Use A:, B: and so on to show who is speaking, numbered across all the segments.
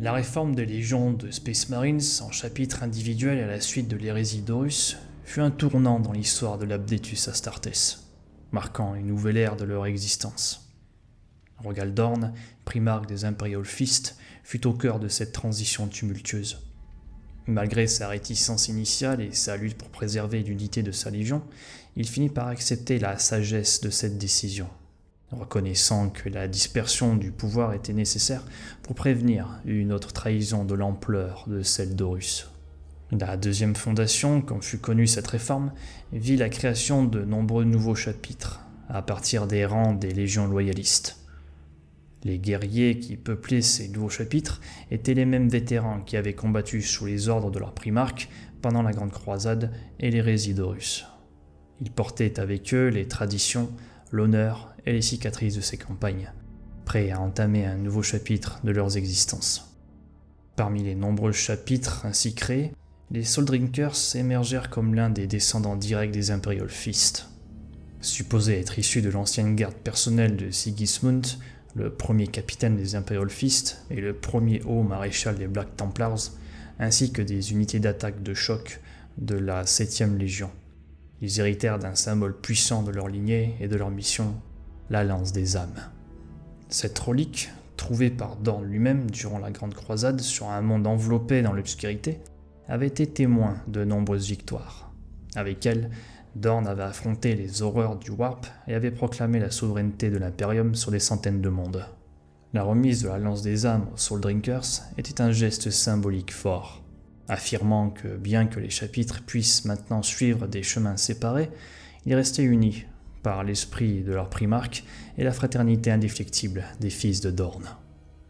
A: La réforme des légions de Space Marines en chapitres individuels à la suite de l'hérésie d'Horus fut un tournant dans l'histoire de l'Abdetus Astartes, marquant une nouvelle ère de leur existence. Rogaldorn, primarque des Imperial fut au cœur de cette transition tumultueuse. Malgré sa réticence initiale et sa lutte pour préserver l'unité de sa légion, il finit par accepter la sagesse de cette décision reconnaissant que la dispersion du pouvoir était nécessaire pour prévenir une autre trahison de l'ampleur de celle d'Horus. La deuxième fondation, comme fut connue cette réforme, vit la création de nombreux nouveaux chapitres, à partir des rangs des légions loyalistes. Les guerriers qui peuplaient ces nouveaux chapitres étaient les mêmes vétérans qui avaient combattu sous les ordres de leur primarque pendant la Grande Croisade et l'hérésie d'Horus. Ils portaient avec eux les traditions, l'honneur et les cicatrices de ces campagnes, prêts à entamer un nouveau chapitre de leurs existences. Parmi les nombreux chapitres ainsi créés, les Soul Drinkers émergèrent comme l'un des descendants directs des Imperial Fist. supposés être issus de l'ancienne garde personnelle de Sigismund, le premier capitaine des Imperial Fist et le premier haut maréchal des Black Templars, ainsi que des unités d'attaque de choc de la 7ème Légion. Ils héritèrent d'un symbole puissant de leur lignée et de leur mission la lance des âmes. Cette relique, trouvée par Dorn lui-même durant la Grande Croisade sur un monde enveloppé dans l'obscurité, avait été témoin de nombreuses victoires. Avec elle, Dorn avait affronté les horreurs du Warp et avait proclamé la souveraineté de l'Imperium sur des centaines de mondes. La remise de la lance des âmes aux Soul Drinkers était un geste symbolique fort, affirmant que bien que les chapitres puissent maintenant suivre des chemins séparés, ils restaient unis par l'esprit de leur primarque et la fraternité indéfectible des fils de Dorn.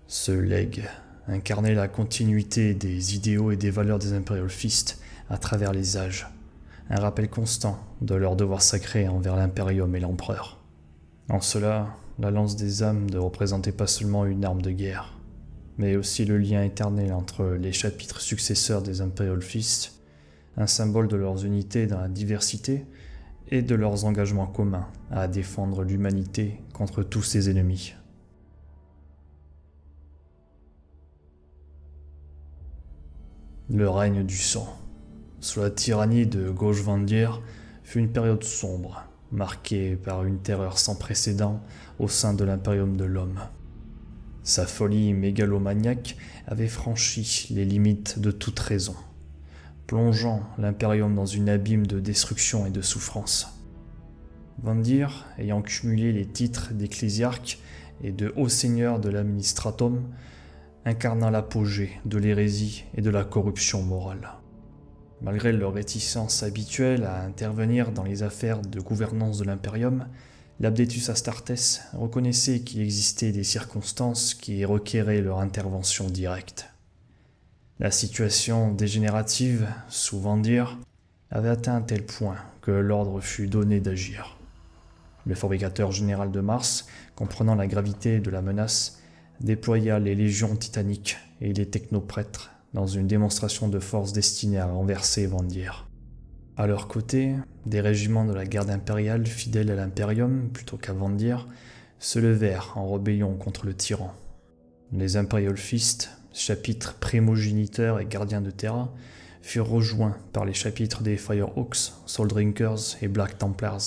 A: Ce leg incarnait la continuité des idéaux et des valeurs des Imperial à travers les âges, un rappel constant de leur devoir sacré envers l'Imperium et l'Empereur. En cela, la lance des âmes ne représentait pas seulement une arme de guerre, mais aussi le lien éternel entre les chapitres successeurs des Imperial un symbole de leurs unités dans la diversité, et de leurs engagements communs à défendre l'humanité contre tous ses ennemis. Le règne du sang, sous la tyrannie de gauche Vendière, fut une période sombre, marquée par une terreur sans précédent au sein de l'impérium de l'homme. Sa folie mégalomaniaque avait franchi les limites de toute raison plongeant l'Imperium dans une abîme de destruction et de souffrance. Vandir, ayant cumulé les titres d'ecclésiarque et de haut seigneur de l'administratum, incarna l'apogée de l'hérésie et de la corruption morale. Malgré leur réticence habituelle à intervenir dans les affaires de gouvernance de l'impérium, l'abdétus Astartes reconnaissait qu'il existait des circonstances qui requéraient leur intervention directe. La situation dégénérative, sous dire, avait atteint un tel point que l'ordre fut donné d'agir. Le fabricateur général de Mars, comprenant la gravité de la menace, déploya les légions titaniques et les technoprêtres dans une démonstration de force destinée à renverser Vandir. À leur côté, des régiments de la garde impériale fidèles à l'imperium plutôt qu'à Vandir se levèrent en rébellion contre le tyran. Les Imperial chapitres Prémogéniteurs et gardiens de Terra, furent rejoints par les chapitres des Firehawks, Soul-Drinkers et Black Templars,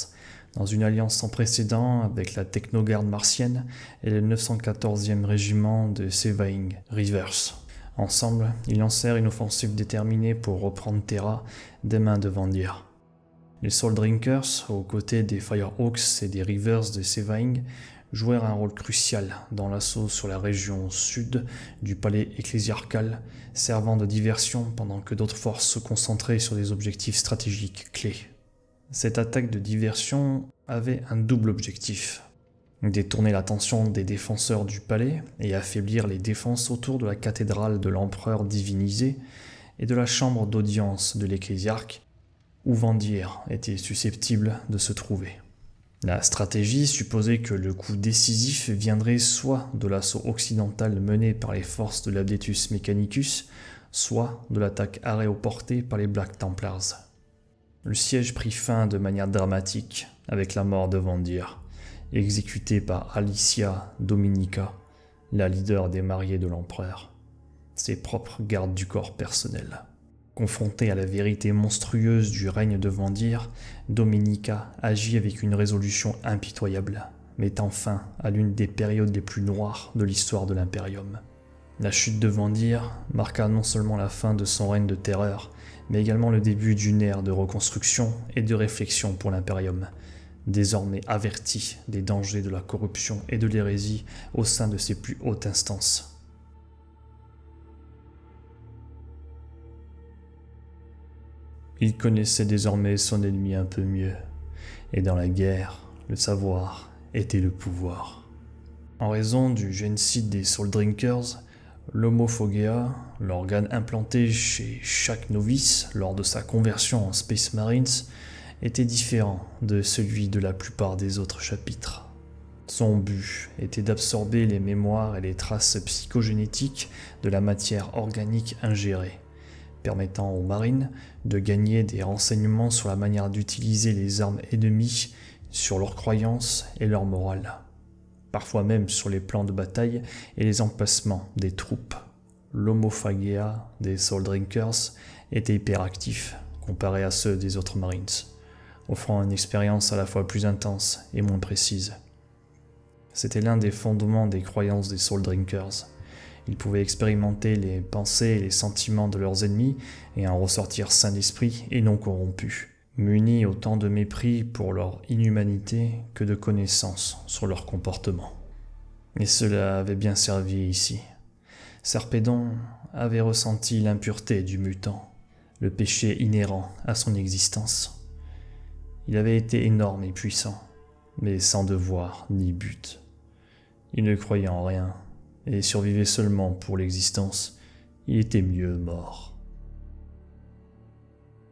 A: dans une alliance sans précédent avec la Technogarde martienne et le 914e régiment de Sevaing Rivers. Ensemble, ils lancèrent une offensive déterminée pour reprendre Terra des mains de Vandir. Les Soul Drinkers, aux côtés des Firehawks et des Rivers de Sevaing, jouèrent un rôle crucial dans l'assaut sur la région sud du palais ecclésiarcal, servant de diversion pendant que d'autres forces se concentraient sur des objectifs stratégiques clés. Cette attaque de diversion avait un double objectif. Détourner l'attention des défenseurs du palais et affaiblir les défenses autour de la cathédrale de l'empereur divinisé et de la chambre d'audience de l'ecclésiarque, où Vendir était susceptible de se trouver. La stratégie supposait que le coup décisif viendrait soit de l'assaut occidental mené par les forces de l'Abdetus Mechanicus, soit de l'attaque aéroportée par les Black Templars. Le siège prit fin de manière dramatique avec la mort de Vandir, exécutée par Alicia Dominica, la leader des mariés de l'empereur, ses propres gardes du corps personnels. Confronté à la vérité monstrueuse du règne de Vandir, Dominica agit avec une résolution impitoyable, mettant fin à l'une des périodes les plus noires de l'histoire de l'Impérium. La chute de Vandir marqua non seulement la fin de son règne de terreur, mais également le début d'une ère de reconstruction et de réflexion pour l'Impérium, désormais averti des dangers de la corruption et de l'hérésie au sein de ses plus hautes instances. Il connaissait désormais son ennemi un peu mieux, et dans la guerre, le savoir était le pouvoir. En raison du génocide des Soul Drinkers, l'homophogea, l'organe implanté chez chaque novice lors de sa conversion en Space Marines, était différent de celui de la plupart des autres chapitres. Son but était d'absorber les mémoires et les traces psychogénétiques de la matière organique ingérée, permettant aux marines de gagner des renseignements sur la manière d'utiliser les armes ennemies, sur leurs croyances et leur morale, parfois même sur les plans de bataille et les emplacements des troupes. L'homophagéa des Soul Drinkers était hyperactif comparé à ceux des autres Marines, offrant une expérience à la fois plus intense et moins précise. C'était l'un des fondements des croyances des Soul Drinkers, ils pouvaient expérimenter les pensées et les sentiments de leurs ennemis et en ressortir sains d'esprit et non corrompus, munis autant de mépris pour leur inhumanité que de connaissances sur leur comportement. Et cela avait bien servi ici. Serpédon avait ressenti l'impureté du mutant, le péché inhérent à son existence. Il avait été énorme et puissant, mais sans devoir ni but. Il ne croyait en rien, et survivait seulement pour l'existence, il était mieux mort.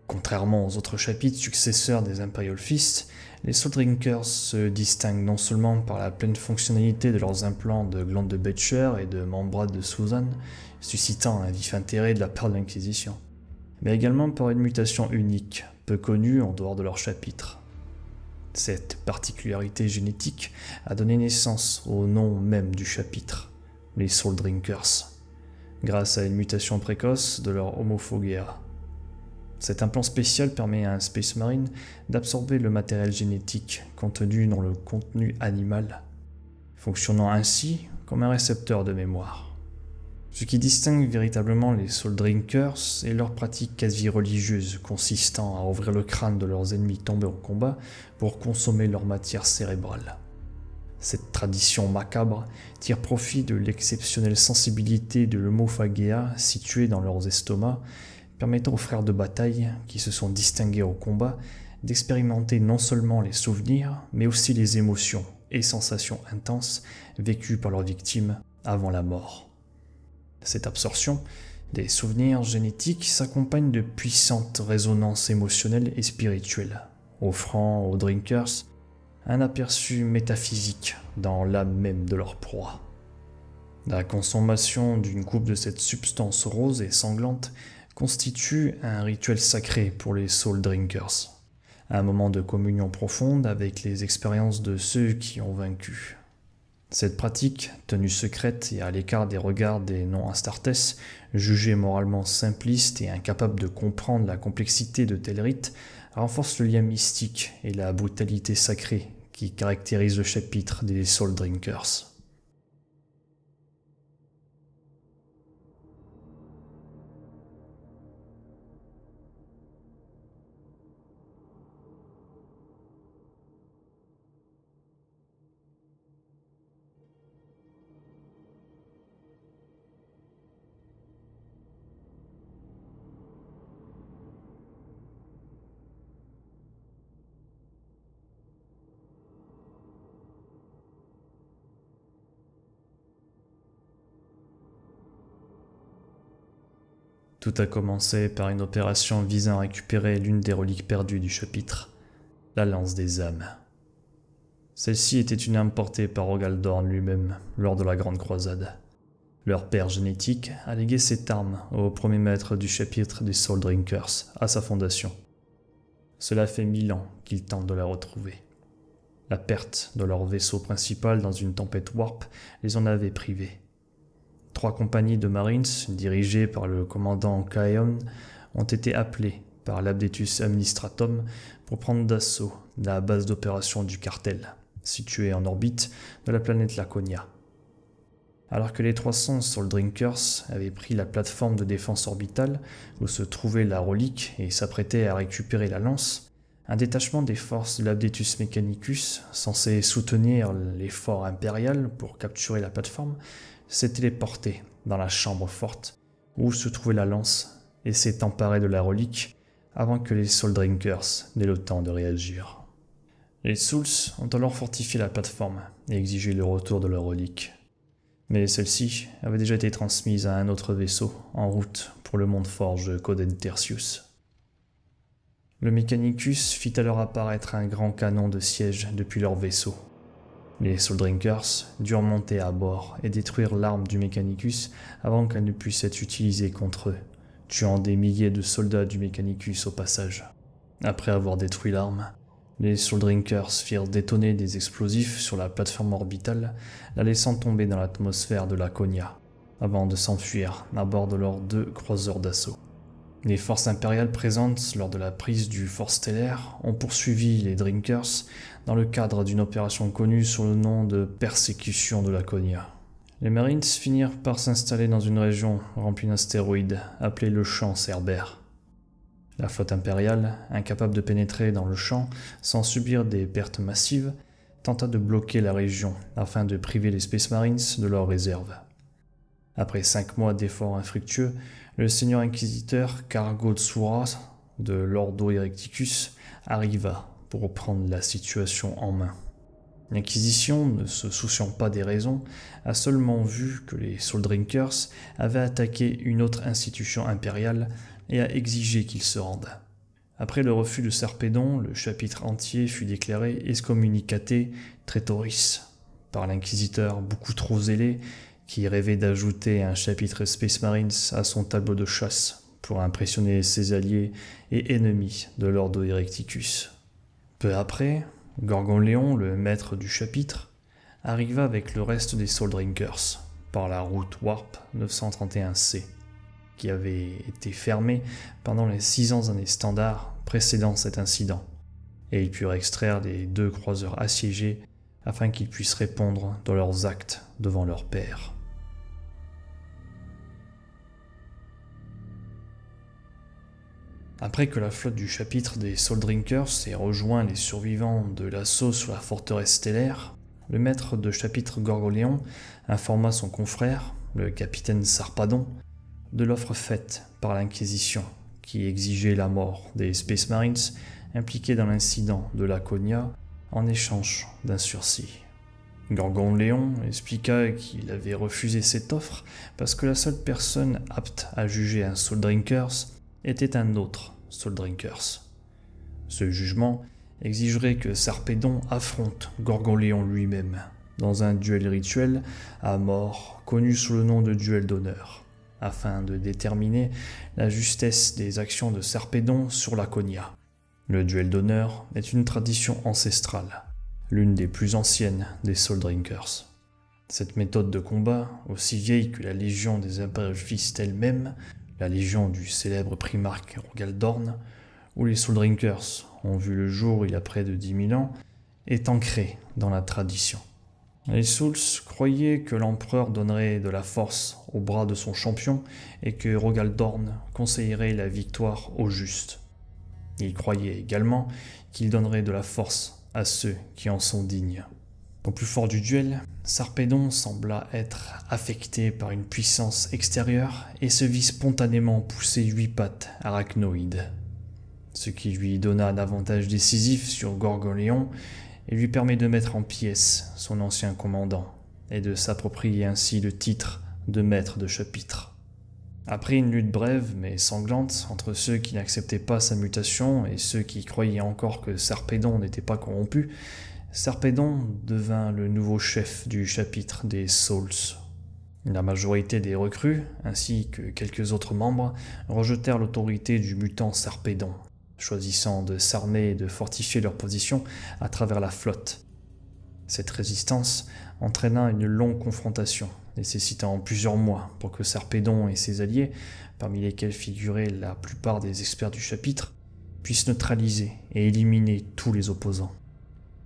A: Contrairement aux autres chapitres successeurs des Imperial Fist, les Soul Drinkers se distinguent non seulement par la pleine fonctionnalité de leurs implants de glandes de Butcher et de membrane de Susan, suscitant un vif intérêt de la part de l'Inquisition, mais également par une mutation unique, peu connue en dehors de leur chapitre. Cette particularité génétique a donné naissance au nom même du chapitre, les Soul Drinkers, grâce à une mutation précoce de leur Homophogia. Cet implant spécial permet à un Space Marine d'absorber le matériel génétique contenu dans le contenu animal, fonctionnant ainsi comme un récepteur de mémoire. Ce qui distingue véritablement les Soul Drinkers est leur pratique quasi religieuse consistant à ouvrir le crâne de leurs ennemis tombés au combat pour consommer leur matière cérébrale. Cette tradition macabre tire profit de l'exceptionnelle sensibilité de l'homophagéa située dans leurs estomacs, permettant aux frères de bataille, qui se sont distingués au combat, d'expérimenter non seulement les souvenirs, mais aussi les émotions et sensations intenses vécues par leurs victimes avant la mort. Cette absorption des souvenirs génétiques s'accompagne de puissantes résonances émotionnelles et spirituelles, offrant aux drinkers un aperçu métaphysique dans l'âme même de leur proie. La consommation d'une coupe de cette substance rose et sanglante constitue un rituel sacré pour les soul drinkers, un moment de communion profonde avec les expériences de ceux qui ont vaincu. Cette pratique, tenue secrète et à l'écart des regards des non-astartes, jugée moralement simpliste et incapable de comprendre la complexité de tels rites, renforce le lien mystique et la brutalité sacrée qui caractérise le chapitre des Soul Drinkers. Tout a commencé par une opération visant à récupérer l'une des reliques perdues du chapitre, la lance des âmes. Celle-ci était une arme portée par Ogaldorn lui-même lors de la Grande Croisade. Leur père génétique a légué cette arme au premier maître du chapitre des Soul Drinkers à sa fondation. Cela fait mille ans qu'ils tentent de la retrouver. La perte de leur vaisseau principal dans une tempête warp les en avait privés. Trois compagnies de Marines, dirigées par le commandant Kaion ont été appelées par l'Abdetus Administratum pour prendre d'assaut la base d'opération du cartel, située en orbite de la planète Laconia. Alors que les 300 le Drinkers avaient pris la plateforme de défense orbitale où se trouvait la relique et s'apprêtaient à récupérer la lance, un détachement des forces de l'Abdetus Mechanicus, censé soutenir l'effort impérial pour capturer la plateforme, s'est téléporté dans la chambre forte où se trouvait la lance et s'est emparé de la relique avant que les Soul Drinkers n'aient le temps de réagir. Les Souls ont alors fortifié la plateforme et exigé le retour de leur relique. Mais celle-ci avait déjà été transmise à un autre vaisseau en route pour le monde forge Coden Tertius. Le Mechanicus fit alors apparaître un grand canon de siège depuis leur vaisseau les Drinkers durent monter à bord et détruire l'arme du Mechanicus avant qu'elle ne puisse être utilisée contre eux, tuant des milliers de soldats du Mechanicus au passage. Après avoir détruit l'arme, les Soul Drinkers firent détonner des explosifs sur la plateforme orbitale, la laissant tomber dans l'atmosphère de la Konya, avant de s'enfuir à bord de leurs deux croiseurs d'assaut. Les forces impériales présentes lors de la prise du Fort Stellaire ont poursuivi les Drinkers dans le cadre d'une opération connue sous le nom de Persécution de la Cogna. Les Marines finirent par s'installer dans une région remplie d'astéroïdes appelée le champ Cerbère. La flotte impériale, incapable de pénétrer dans le champ sans subir des pertes massives, tenta de bloquer la région afin de priver les Space Marines de leurs réserves. Après cinq mois d'efforts infructueux, le seigneur inquisiteur Cargo Souras, de l'Ordo Erecticus arriva pour prendre la situation en main. L'Inquisition, ne se souciant pas des raisons, a seulement vu que les Soul Drinkers avaient attaqué une autre institution impériale et a exigé qu'ils se rendent. Après le refus de Serpédon, le chapitre entier fut déclaré excommunicaté traitoris par l'inquisiteur beaucoup trop zélé qui rêvait d'ajouter un chapitre Space Marines à son tableau de chasse pour impressionner ses alliés et ennemis de l'Ordo Erecticus. Peu après, Gorgon Léon, le maître du chapitre, arriva avec le reste des Soul Drinkers par la route Warp 931C, qui avait été fermée pendant les six ans années standard précédant cet incident, et ils purent extraire les deux croiseurs assiégés afin qu'ils puissent répondre dans leurs actes devant leur père. Après que la flotte du chapitre des Soul Drinkers ait rejoint les survivants de l'assaut sur la forteresse stellaire, le maître de chapitre Gorgoléon informa son confrère, le capitaine Sarpadon, de l'offre faite par l'Inquisition qui exigeait la mort des Space Marines impliqués dans l'incident de Laconia en échange d'un sursis. Gorgon Léon expliqua qu'il avait refusé cette offre parce que la seule personne apte à juger un Soul Drinkers était un autre Soul Drinkers. Ce jugement exigerait que Sarpedon affronte Gorgoléon lui-même dans un duel rituel à mort connu sous le nom de duel d'honneur, afin de déterminer la justesse des actions de Sarpedon sur la Le duel d'honneur est une tradition ancestrale, l'une des plus anciennes des Soul Drinkers. Cette méthode de combat, aussi vieille que la Légion des Impérifices elle-même, la légion du célèbre primarque Rogaldorn, où les Soul Drinkers ont vu le jour il y a près de 10 000 ans, est ancrée dans la tradition. Les Souls croyaient que l'empereur donnerait de la force au bras de son champion et que Rogaldorn conseillerait la victoire au juste. Ils croyaient également qu'il donnerait de la force à ceux qui en sont dignes. Au plus fort du duel, Sarpedon sembla être affecté par une puissance extérieure et se vit spontanément pousser huit pattes arachnoïdes, ce qui lui donna un avantage décisif sur Gorgoléon et lui permet de mettre en pièces son ancien commandant et de s'approprier ainsi le titre de maître de chapitre. Après une lutte brève mais sanglante entre ceux qui n'acceptaient pas sa mutation et ceux qui croyaient encore que Sarpedon n'était pas corrompu, Sarpedon devint le nouveau chef du chapitre des Souls. La majorité des recrues, ainsi que quelques autres membres, rejetèrent l'autorité du mutant Sarpedon, choisissant de s'armer et de fortifier leur position à travers la flotte. Cette résistance entraîna une longue confrontation, nécessitant plusieurs mois pour que Sarpedon et ses alliés, parmi lesquels figuraient la plupart des experts du chapitre, puissent neutraliser et éliminer tous les opposants.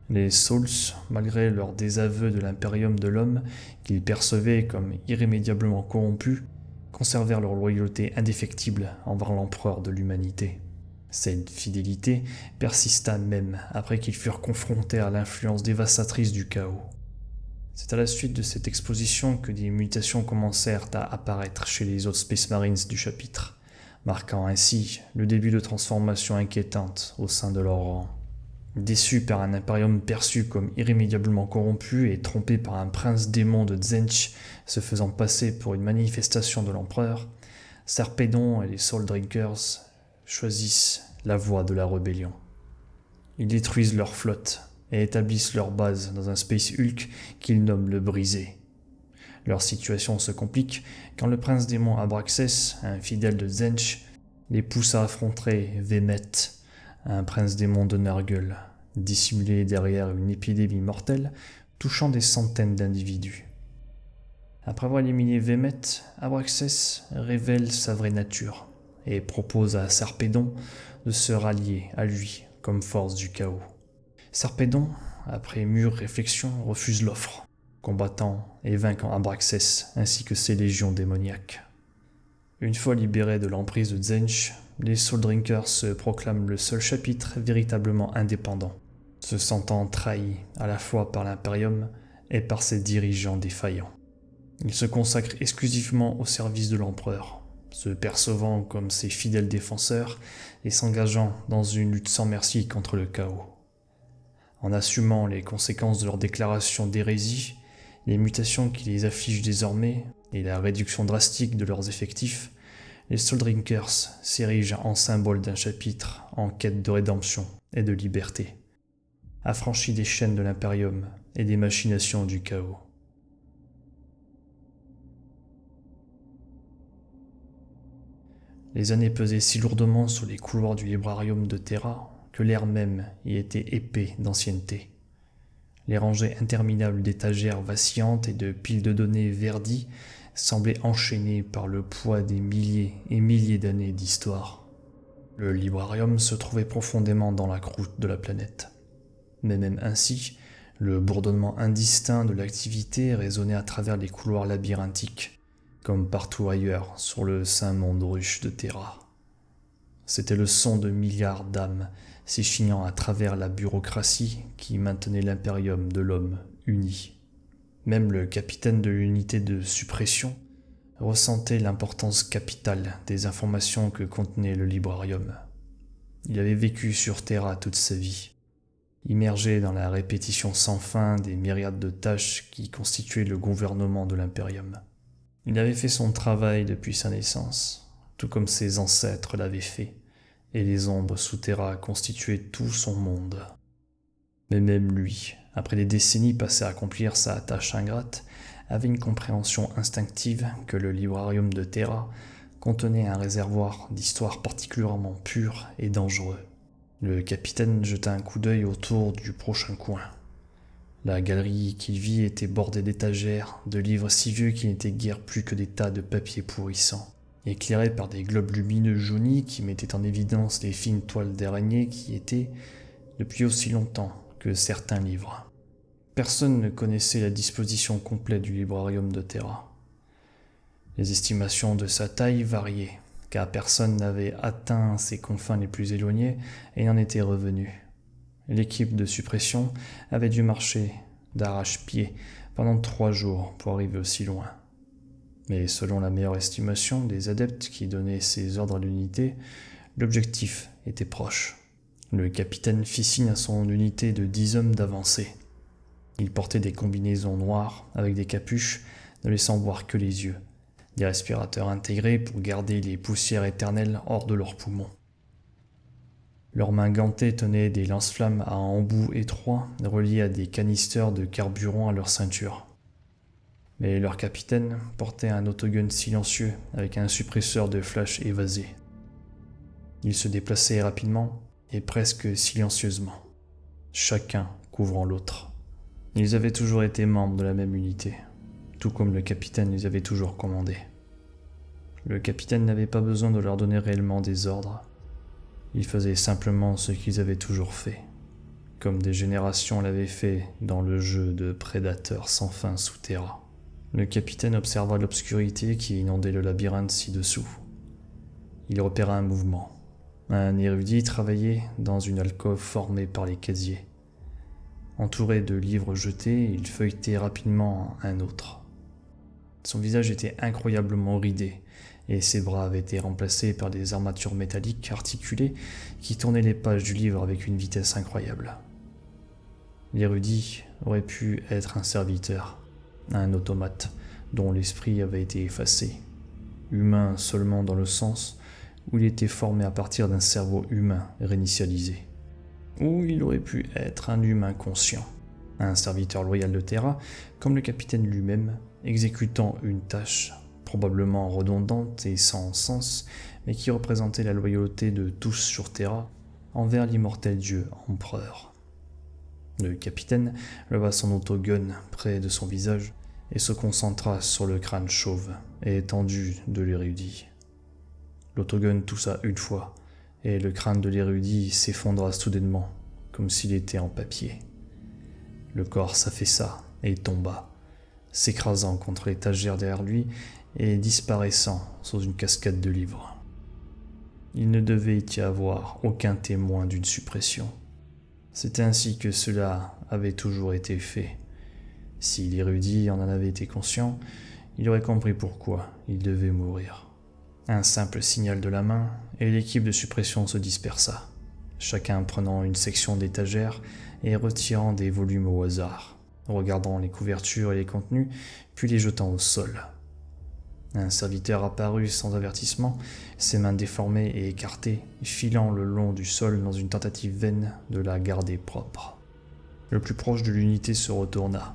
A: Les Souls, malgré leur désaveu de l'impérium de l'homme, qu'ils percevaient comme irrémédiablement corrompu, conservèrent leur loyauté indéfectible envers l'empereur de l'humanité. Cette fidélité persista même après qu'ils furent confrontés à l'influence dévastatrice du chaos. C'est à la suite de cette exposition que des mutations commencèrent à apparaître chez les autres Space Marines du chapitre, marquant ainsi le début de transformations inquiétantes au sein de leur rang. Déçu par un imperium perçu comme irrémédiablement corrompu et trompé par un prince démon de Zench se faisant passer pour une manifestation de l'empereur, Sarpedon et les Soul Drinkers choisissent la voie de la rébellion. Ils détruisent leur flotte et établissent leur base dans un Space Hulk qu'ils nomment le Brisé. Leur situation se complique quand le prince démon Abraxas, un fidèle de Zench, les pousse à affronter Vemet, un prince démon de Nurgle, dissimulé derrière une épidémie mortelle touchant des centaines d'individus. Après avoir éliminé Vemet, Abraxas révèle sa vraie nature et propose à Sarpedon de se rallier à lui comme force du chaos. Sarpedon, après mûre réflexion, refuse l'offre, combattant et vainquant Abraxas ainsi que ses légions démoniaques. Une fois libéré de l'emprise de Zench, les Soul Drinkers se proclament le seul chapitre véritablement indépendant, se sentant trahis à la fois par l'Imperium et par ses dirigeants défaillants. Ils se consacrent exclusivement au service de l'empereur, se percevant comme ses fidèles défenseurs et s'engageant dans une lutte sans merci contre le chaos. En assumant les conséquences de leur déclaration d'hérésie, les mutations qui les affligent désormais et la réduction drastique de leurs effectifs, les Soul Drinkers s'érigent en symbole d'un chapitre en quête de rédemption et de liberté, affranchis des chaînes de l'Imperium et des machinations du chaos. Les années pesaient si lourdement sur les couloirs du librarium de Terra que l'air même y était épais d'ancienneté. Les rangées interminables d'étagères vacillantes et de piles de données verdies semblait enchaîné par le poids des milliers et milliers d'années d'histoire. Le librarium se trouvait profondément dans la croûte de la planète. Mais même ainsi, le bourdonnement indistinct de l'activité résonnait à travers les couloirs labyrinthiques, comme partout ailleurs sur le saint monde ruche de Terra. C'était le son de milliards d'âmes s'échignant à travers la bureaucratie qui maintenait l'impérium de l'homme uni même le capitaine de l'unité de suppression ressentait l'importance capitale des informations que contenait le librarium. Il avait vécu sur Terra toute sa vie, immergé dans la répétition sans fin des myriades de tâches qui constituaient le gouvernement de l'Imperium. Il avait fait son travail depuis sa naissance, tout comme ses ancêtres l'avaient fait, et les ombres sous Terra constituaient tout son monde. Mais même lui après des décennies passées à accomplir sa tâche ingrate, avait une compréhension instinctive que le librarium de Terra contenait un réservoir d'histoires particulièrement pures et dangereux. Le capitaine jeta un coup d'œil autour du prochain coin. La galerie qu'il vit était bordée d'étagères, de livres si vieux qu'ils n'étaient guère plus que des tas de papier pourrissants, éclairés par des globes lumineux jaunis qui mettaient en évidence les fines toiles d'araignées qui étaient, depuis aussi longtemps, certains livres. Personne ne connaissait la disposition complète du librarium de Terra. Les estimations de sa taille variaient, car personne n'avait atteint ses confins les plus éloignés et n'en était revenu. L'équipe de suppression avait dû marcher d'arrache-pied pendant trois jours pour arriver aussi loin. Mais selon la meilleure estimation des adeptes qui donnaient ces ordres à l'unité, l'objectif était proche. Le capitaine fit signe à son unité de dix hommes d'avancer. Ils portaient des combinaisons noires avec des capuches, ne laissant voir que les yeux, des respirateurs intégrés pour garder les poussières éternelles hors de leurs poumons. Leurs mains gantées tenaient des lance-flammes à embout étroit reliés à des canisters de carburant à leur ceinture. Mais leur capitaine portait un autogun silencieux avec un suppresseur de flash évasé. Il se déplaçait rapidement, et presque silencieusement, chacun couvrant l'autre. Ils avaient toujours été membres de la même unité, tout comme le capitaine les avait toujours commandés. Le capitaine n'avait pas besoin de leur donner réellement des ordres. Ils faisaient simplement ce qu'ils avaient toujours fait, comme des générations l'avaient fait dans le jeu de prédateurs sans fin sous Le capitaine observa l'obscurité qui inondait le labyrinthe ci-dessous. Il repéra un mouvement, un érudit travaillait dans une alcôve formée par les casiers. Entouré de livres jetés, il feuilletait rapidement un autre. Son visage était incroyablement ridé, et ses bras avaient été remplacés par des armatures métalliques articulées qui tournaient les pages du livre avec une vitesse incroyable. L'érudit aurait pu être un serviteur, un automate dont l'esprit avait été effacé, humain seulement dans le sens où il était formé à partir d'un cerveau humain réinitialisé. Où il aurait pu être un humain conscient, un serviteur loyal de Terra, comme le capitaine lui-même, exécutant une tâche probablement redondante et sans sens, mais qui représentait la loyauté de tous sur Terra envers l'immortel dieu empereur. Le capitaine leva son autogun près de son visage et se concentra sur le crâne chauve et étendu de l'érudit. L'autogun toussa une fois, et le crâne de l'érudit s'effondra soudainement, comme s'il était en papier. Le corps s'affaissa et tomba, s'écrasant contre l'étagère derrière lui et disparaissant sous une cascade de livres. Il ne devait y avoir aucun témoin d'une suppression. C'est ainsi que cela avait toujours été fait. Si l'érudit en avait été conscient, il aurait compris pourquoi il devait mourir. Un simple signal de la main, et l'équipe de suppression se dispersa, chacun prenant une section d'étagère et retirant des volumes au hasard, regardant les couvertures et les contenus, puis les jetant au sol. Un serviteur apparut sans avertissement, ses mains déformées et écartées, filant le long du sol dans une tentative vaine de la garder propre. Le plus proche de l'unité se retourna,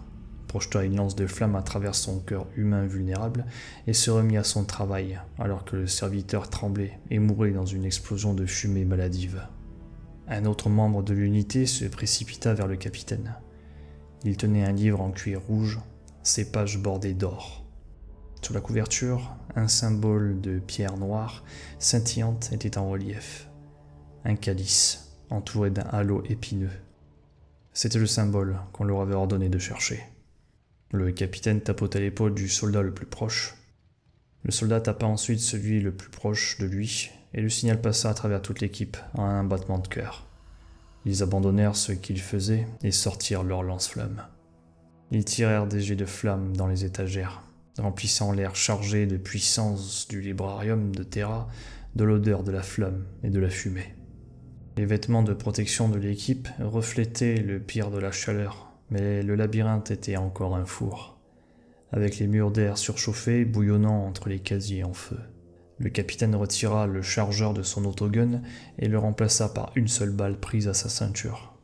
A: projeta une lance de flamme à travers son cœur humain vulnérable et se remit à son travail, alors que le serviteur tremblait et mourait dans une explosion de fumée maladive. Un autre membre de l'unité se précipita vers le capitaine. Il tenait un livre en cuir rouge, ses pages bordées d'or. Sous la couverture, un symbole de pierre noire scintillante était en relief. Un calice, entouré d'un halo épineux. C'était le symbole qu'on leur avait ordonné de chercher. Le capitaine tapota l'épaule du soldat le plus proche. Le soldat tapa ensuite celui le plus proche de lui, et le signal passa à travers toute l'équipe en un battement de cœur. Ils abandonnèrent ce qu'ils faisaient et sortirent leurs lance-flammes. Ils tirèrent des jets de flammes dans les étagères, remplissant l'air chargé de puissance du librarium de Terra, de l'odeur de la flamme et de la fumée. Les vêtements de protection de l'équipe reflétaient le pire de la chaleur mais le labyrinthe était encore un four, avec les murs d'air surchauffés bouillonnant entre les casiers en feu. Le capitaine retira le chargeur de son autogun et le remplaça par une seule balle prise à sa ceinture.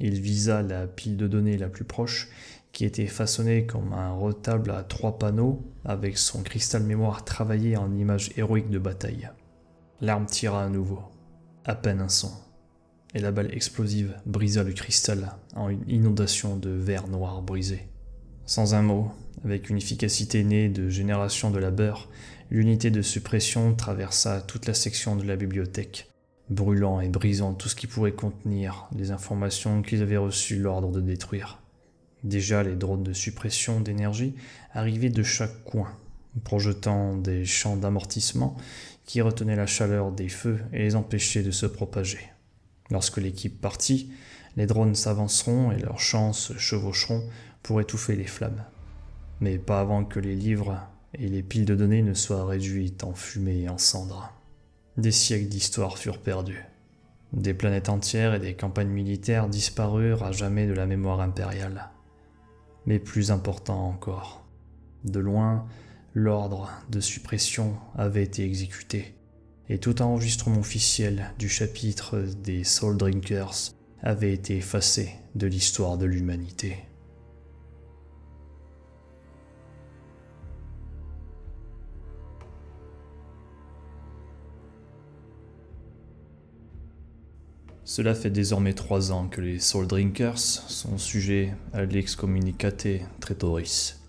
A: Il visa la pile de données la plus proche, qui était façonnée comme un retable à trois panneaux, avec son cristal mémoire travaillé en images héroïques de bataille. L'arme tira à nouveau. À peine un son et la balle explosive brisa le cristal en une inondation de verre noir brisé. Sans un mot, avec une efficacité née de génération de labeur, l'unité de suppression traversa toute la section de la bibliothèque, brûlant et brisant tout ce qui pourrait contenir les informations qu'ils avaient reçues l'ordre de détruire. Déjà, les drones de suppression d'énergie arrivaient de chaque coin, projetant des champs d'amortissement qui retenaient la chaleur des feux et les empêchaient de se propager. Lorsque l'équipe partit, les drones s'avanceront et leurs champs se chevaucheront pour étouffer les flammes. Mais pas avant que les livres et les piles de données ne soient réduites en fumée et en cendres. Des siècles d'histoire furent perdus. Des planètes entières et des campagnes militaires disparurent à jamais de la mémoire impériale. Mais plus important encore, de loin, l'ordre de suppression avait été exécuté et tout enregistrement officiel du chapitre des Soul Drinkers avait été effacé de l'histoire de l'humanité. Cela fait désormais trois ans que les Soul Drinkers sont sujets à l'excommunicate Traitoris.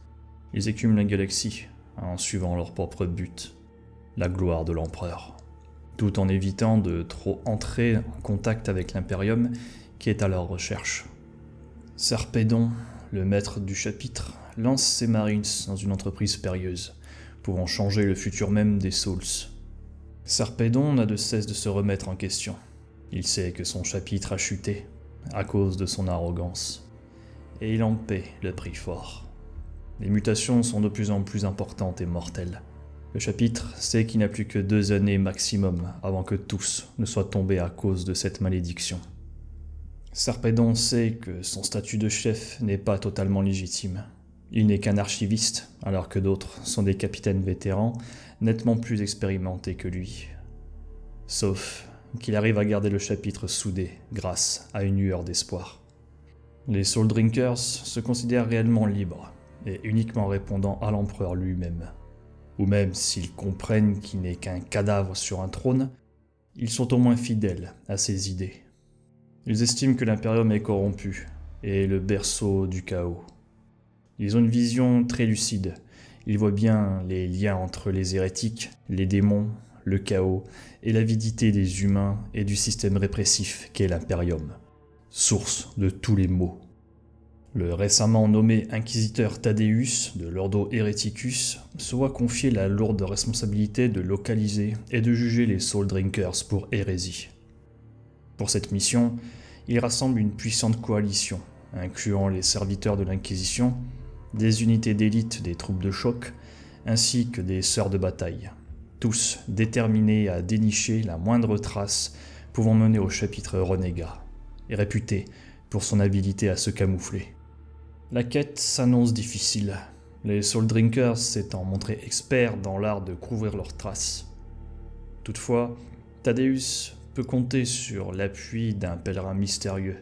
A: Ils écument la galaxie en suivant leur propre but, la gloire de l'empereur tout en évitant de trop entrer en contact avec l'Imperium qui est à leur recherche. Sarpedon, le maître du chapitre, lance ses Marines dans une entreprise périlleuse, pouvant changer le futur même des Souls. Sarpedon n'a de cesse de se remettre en question. Il sait que son chapitre a chuté, à cause de son arrogance. Et il en paie le prix fort. Les mutations sont de plus en plus importantes et mortelles. Le chapitre, sait qu'il n'a plus que deux années maximum avant que tous ne soient tombés à cause de cette malédiction. Sarpedon sait que son statut de chef n'est pas totalement légitime. Il n'est qu'un archiviste, alors que d'autres sont des capitaines vétérans, nettement plus expérimentés que lui. Sauf qu'il arrive à garder le chapitre soudé grâce à une lueur d'espoir. Les Soul Drinkers se considèrent réellement libres, et uniquement répondant à l'empereur lui-même ou même s'ils comprennent qu'il n'est qu'un cadavre sur un trône, ils sont au moins fidèles à ses idées. Ils estiment que l'impérium est corrompu et le berceau du chaos. Ils ont une vision très lucide. Ils voient bien les liens entre les hérétiques, les démons, le chaos et l'avidité des humains et du système répressif qu'est l'impérium, source de tous les maux. Le récemment nommé inquisiteur Thaddeus de l'Ordo Hereticus se voit confier la lourde responsabilité de localiser et de juger les Soul Drinkers pour hérésie. Pour cette mission, il rassemble une puissante coalition, incluant les serviteurs de l'Inquisition, des unités d'élite des troupes de choc, ainsi que des sœurs de bataille, tous déterminés à dénicher la moindre trace pouvant mener au chapitre renégat, et réputé pour son habilité à se camoufler. La quête s'annonce difficile. Les Soul Drinkers s'étant montrés experts dans l'art de couvrir leurs traces. Toutefois, Thaddeus peut compter sur l'appui d'un pèlerin mystérieux,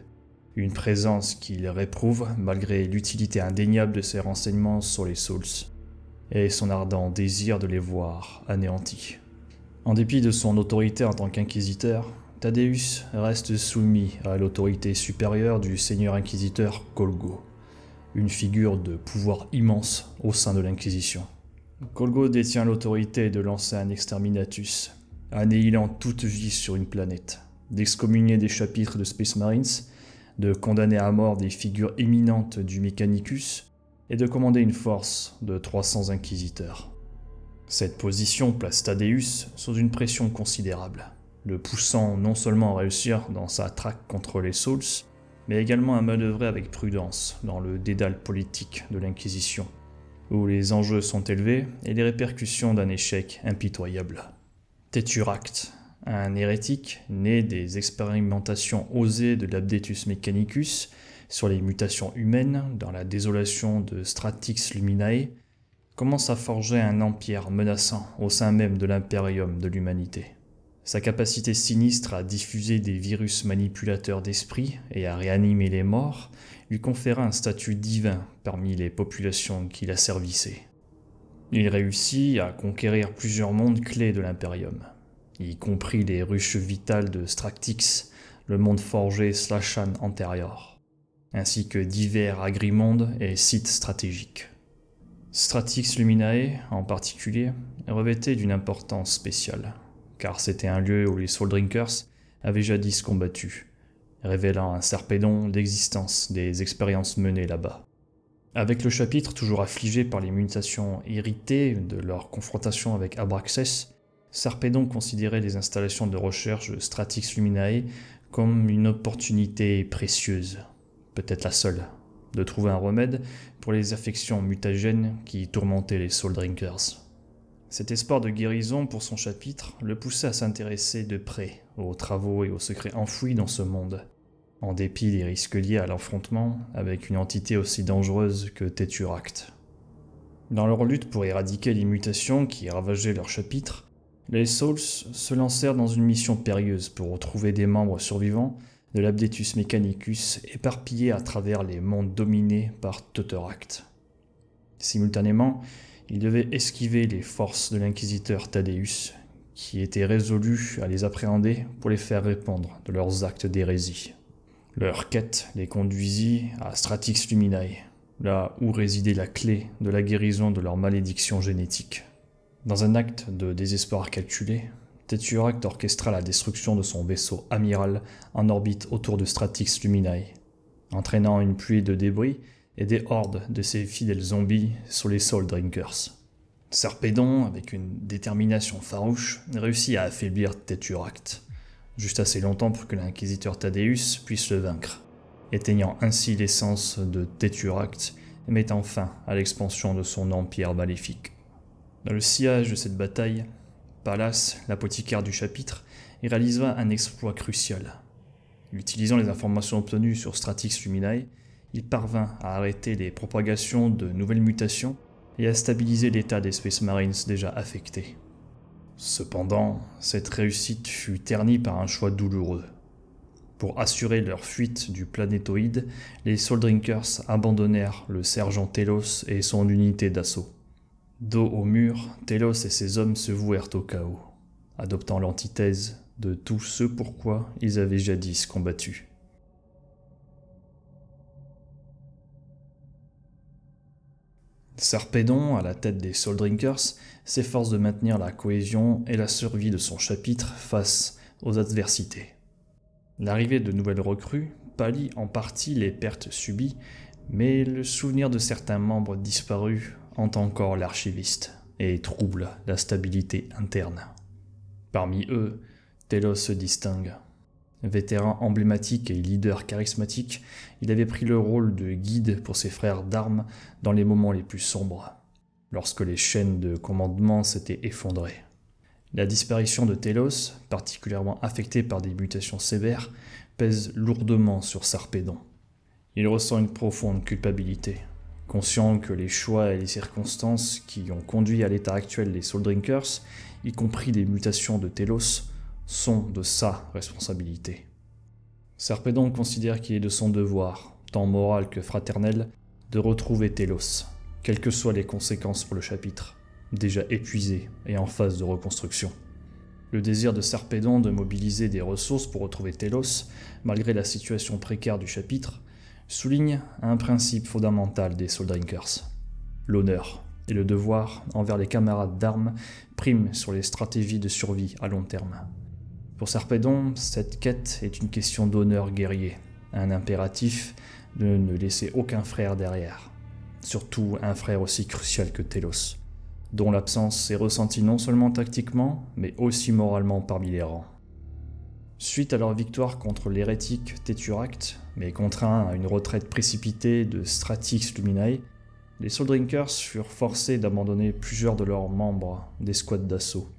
A: une présence qu'il réprouve malgré l'utilité indéniable de ses renseignements sur les Souls, et son ardent désir de les voir anéantis. En dépit de son autorité en tant qu'inquisiteur, Thaddeus reste soumis à l'autorité supérieure du seigneur inquisiteur colgo une figure de pouvoir immense au sein de l'Inquisition. colgo détient l'autorité de lancer un exterminatus, annihilant toute vie sur une planète, d'excommunier des chapitres de Space Marines, de condamner à mort des figures éminentes du Mechanicus, et de commander une force de 300 inquisiteurs. Cette position place Thaddeus sous une pression considérable, le poussant non seulement à réussir dans sa traque contre les Souls, mais également à manœuvrer avec prudence dans le dédale politique de l'Inquisition, où les enjeux sont élevés et les répercussions d'un échec impitoyable. Teturact, un hérétique né des expérimentations osées de l'Abdetus Mechanicus sur les mutations humaines dans la désolation de Stratix Luminae, commence à forger un empire menaçant au sein même de l'impérium de l'humanité. Sa capacité sinistre à diffuser des virus manipulateurs d'esprit et à réanimer les morts lui conféra un statut divin parmi les populations qui la Il réussit à conquérir plusieurs mondes clés de l'Imperium, y compris les ruches vitales de Stractix, le monde forgé Slashan antérieur, ainsi que divers agrimondes et sites stratégiques. Stratix Luminae, en particulier, revêtait d'une importance spéciale car c'était un lieu où les Soul Drinkers avaient jadis combattu, révélant un Sarpedon l'existence des expériences menées là-bas. Avec le chapitre toujours affligé par les mutations irritées de leur confrontation avec Abraxas, Sarpedon considérait les installations de recherche Stratix Luminae comme une opportunité précieuse, peut-être la seule, de trouver un remède pour les affections mutagènes qui tourmentaient les Soul Drinkers. Cet espoir de guérison pour son chapitre le poussait à s'intéresser de près aux travaux et aux secrets enfouis dans ce monde. En dépit des risques liés à l'affrontement avec une entité aussi dangereuse que Tethuract. Dans leur lutte pour éradiquer les mutations qui ravageaient leur chapitre, les Souls se lancèrent dans une mission périlleuse pour retrouver des membres survivants de l'Abdetus Mechanicus éparpillés à travers les mondes dominés par totoract Simultanément, il devait esquiver les forces de l'inquisiteur Thaddeus, qui était résolu à les appréhender pour les faire répondre de leurs actes d'hérésie. Leur quête les conduisit à Stratix Luminae, là où résidait la clé de la guérison de leur malédiction génétique. Dans un acte de désespoir calculé, Teturak orchestra la destruction de son vaisseau amiral en orbite autour de Stratix Luminae, entraînant une pluie de débris et des hordes de ses fidèles zombies sur les Soul Drinkers. avec une détermination farouche, réussit à affaiblir Tethuract, juste assez longtemps pour que l'inquisiteur Thaddeus puisse le vaincre, éteignant ainsi l'essence de Tethuract et mettant fin à l'expansion de son empire maléfique. Dans le sillage de cette bataille, Pallas, l'apothicaire du chapitre, réalisera un exploit crucial. Utilisant les informations obtenues sur Stratix Luminae, il parvint à arrêter les propagations de nouvelles mutations et à stabiliser l'état des Space Marines déjà affectés. Cependant, cette réussite fut ternie par un choix douloureux. Pour assurer leur fuite du planétoïde, les Soul Drinkers abandonnèrent le sergent Telos et son unité d'assaut. Dos au mur, Telos et ses hommes se vouèrent au chaos, adoptant l'antithèse de tout ce pourquoi ils avaient jadis combattu. Sarpedon, à la tête des Soul Drinkers, s'efforce de maintenir la cohésion et la survie de son chapitre face aux adversités. L'arrivée de nouvelles recrues pallie en partie les pertes subies, mais le souvenir de certains membres disparus hante encore l'archiviste et trouble la stabilité interne. Parmi eux, Telos se distingue. Vétéran emblématique et leader charismatique, il avait pris le rôle de guide pour ses frères d'armes dans les moments les plus sombres, lorsque les chaînes de commandement s'étaient effondrées. La disparition de Telos, particulièrement affectée par des mutations sévères, pèse lourdement sur Sarpedon. Il ressent une profonde culpabilité. Conscient que les choix et les circonstances qui ont conduit à l'état actuel des Soul Drinkers, y compris les mutations de Telos, sont de sa responsabilité. Serpédon considère qu'il est de son devoir, tant moral que fraternel, de retrouver Telos, quelles que soient les conséquences pour le chapitre, déjà épuisé et en phase de reconstruction. Le désir de Serpédon de mobiliser des ressources pour retrouver Telos, malgré la situation précaire du chapitre, souligne un principe fondamental des Soul L'honneur et le devoir envers les camarades d'armes priment sur les stratégies de survie à long terme. Pour Sarpedon, cette quête est une question d'honneur guerrier, un impératif de ne laisser aucun frère derrière, surtout un frère aussi crucial que Telos, dont l'absence est ressentie non seulement tactiquement, mais aussi moralement parmi les rangs. Suite à leur victoire contre l'hérétique Teturact, mais contraint à une retraite précipitée de Stratix Luminae, les Soul Drinkers furent forcés d'abandonner plusieurs de leurs membres des squads d'assaut,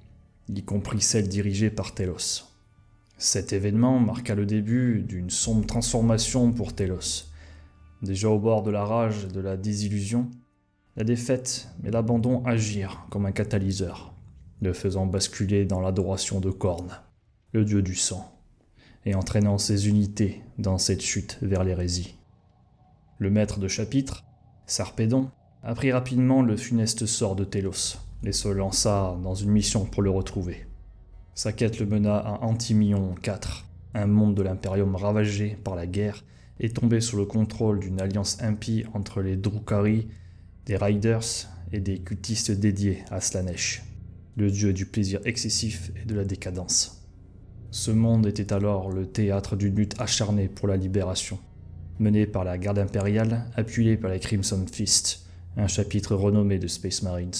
A: y compris celles dirigées par Telos. Cet événement marqua le début d'une sombre transformation pour Telos. Déjà au bord de la rage et de la désillusion, la défaite et l'abandon agirent comme un catalyseur, le faisant basculer dans l'adoration de Korn, le dieu du sang, et entraînant ses unités dans cette chute vers l'hérésie. Le maître de chapitre, Sarpedon, apprit rapidement le funeste sort de Telos et se lança dans une mission pour le retrouver. Sa quête le mena à Antimion IV, un monde de l'Impérium ravagé par la guerre et tombé sous le contrôle d'une alliance impie entre les Drukhari, des Riders et des cultistes dédiés à Slanesh, le dieu du plaisir excessif et de la décadence. Ce monde était alors le théâtre d'une lutte acharnée pour la libération, menée par la garde impériale appuyée par les Crimson Fist, un chapitre renommé de Space Marines.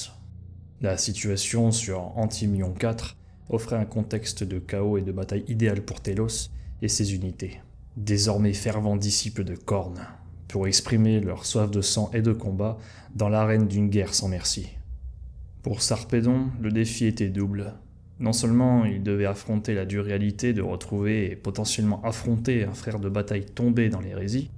A: La situation sur Antimion IV offrait un contexte de chaos et de bataille idéal pour Telos et ses unités, désormais fervents disciples de Korn, pour exprimer leur soif de sang et de combat dans l'arène d'une guerre sans merci. Pour Sarpedon, le défi était double. Non seulement il devait affronter la dure réalité de retrouver et potentiellement affronter un frère de bataille tombé dans l'hérésie,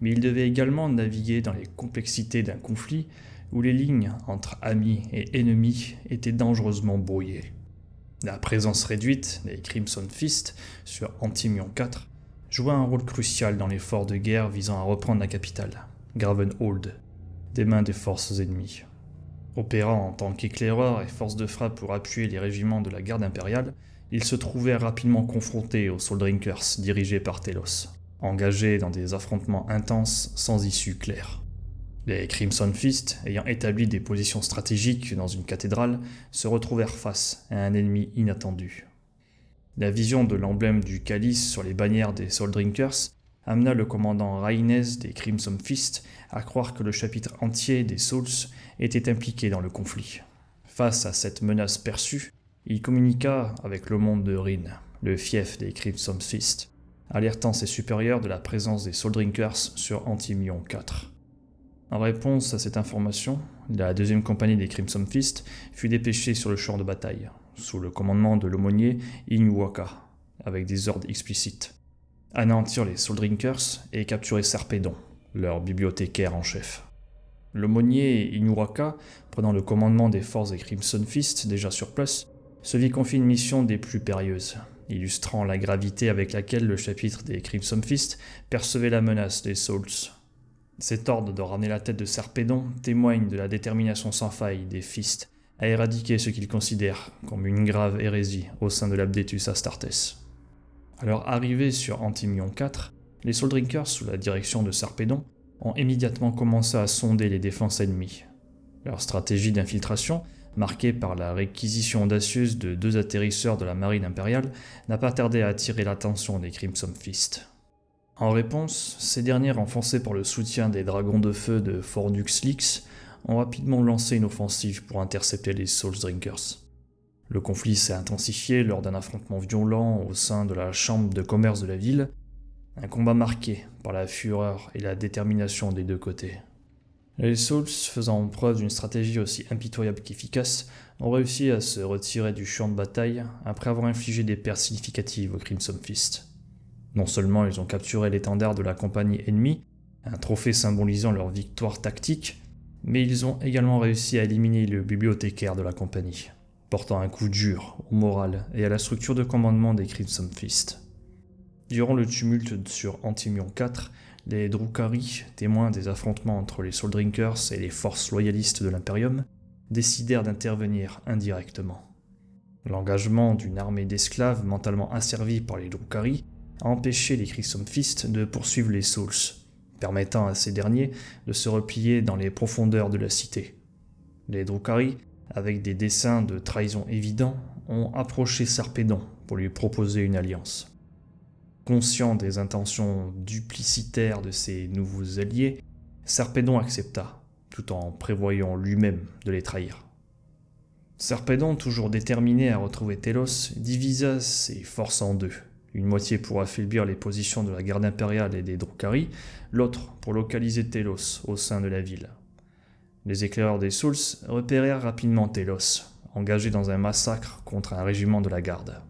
A: mais il devait également naviguer dans les complexités d'un conflit où les lignes entre amis et ennemis étaient dangereusement brouillées. La présence réduite des Crimson Fist sur Antimion 4 joua un rôle crucial dans l'effort de guerre visant à reprendre la capitale, Gravenhold, des mains des forces ennemies. Opérant en tant qu'éclaireur et force de frappe pour appuyer les régiments de la garde impériale, ils se trouvèrent rapidement confrontés aux Soul-Drinkers dirigés par Telos, engagés dans des affrontements intenses sans issue claire. Les Crimson Fist, ayant établi des positions stratégiques dans une cathédrale, se retrouvèrent face à un ennemi inattendu. La vision de l'emblème du calice sur les bannières des Soul Drinkers amena le commandant Rainez des Crimson Fist à croire que le chapitre entier des Souls était impliqué dans le conflit. Face à cette menace perçue, il communiqua avec le monde de Rin, le fief des Crimson Fist, alertant ses supérieurs de la présence des Soul Drinkers sur Antimion 4. En réponse à cette information, la deuxième compagnie des Crimson Fist fut dépêchée sur le champ de bataille, sous le commandement de l'aumônier Inuwaka, avec des ordres explicites. Anéantir les Soul Drinkers et capturer Sarpedon, leur bibliothécaire en chef. L'aumônier Inuwaka, prenant le commandement des forces des Crimson Fist déjà sur place, se vit confier une mission des plus périlleuses, illustrant la gravité avec laquelle le chapitre des Crimson Fist percevait la menace des Souls. Cet ordre de ramener la tête de Sarpedon témoigne de la détermination sans faille des Fistes à éradiquer ce qu'ils considèrent comme une grave hérésie au sein de l'Abdétus Astartes. Alors arrivés sur Antimion IV, les Soul Drinkers, sous la direction de Sarpedon, ont immédiatement commencé à sonder les défenses ennemies. Leur stratégie d'infiltration, marquée par la réquisition audacieuse de deux atterrisseurs de la marine impériale, n'a pas tardé à attirer l'attention des Crimson Fists. En réponse, ces dernières, enfoncées par le soutien des dragons de feu de Fornux Lix, ont rapidement lancé une offensive pour intercepter les Souls Drinkers. Le conflit s'est intensifié lors d'un affrontement violent au sein de la chambre de commerce de la ville, un combat marqué par la fureur et la détermination des deux côtés. Les Souls, faisant preuve d'une stratégie aussi impitoyable qu'efficace, ont réussi à se retirer du champ de bataille après avoir infligé des pertes significatives aux Crimson Fist. Non seulement ils ont capturé l'étendard de la compagnie ennemie, un trophée symbolisant leur victoire tactique, mais ils ont également réussi à éliminer le bibliothécaire de la compagnie, portant un coup dur au moral et à la structure de commandement des Crimson Fist. Durant le tumulte sur Antimion 4, les Drukhari, témoins des affrontements entre les Soul Drinkers et les forces loyalistes de l'Imperium, décidèrent d'intervenir indirectement. L'engagement d'une armée d'esclaves mentalement asservie par les Drukhari a empêché les Chrysomphistes de poursuivre les Souls, permettant à ces derniers de se replier dans les profondeurs de la cité. Les Drukhari, avec des desseins de trahison évidents, ont approché Sarpedon pour lui proposer une alliance. Conscient des intentions duplicitaires de ses nouveaux alliés, Sarpedon accepta, tout en prévoyant lui-même de les trahir. Sarpedon, toujours déterminé à retrouver Telos, divisa ses forces en deux une moitié pour affaiblir les positions de la garde impériale et des Drukhari, l'autre pour localiser Telos au sein de la ville. Les éclaireurs des Souls repérèrent rapidement Telos, engagé dans un massacre contre un régiment de la garde.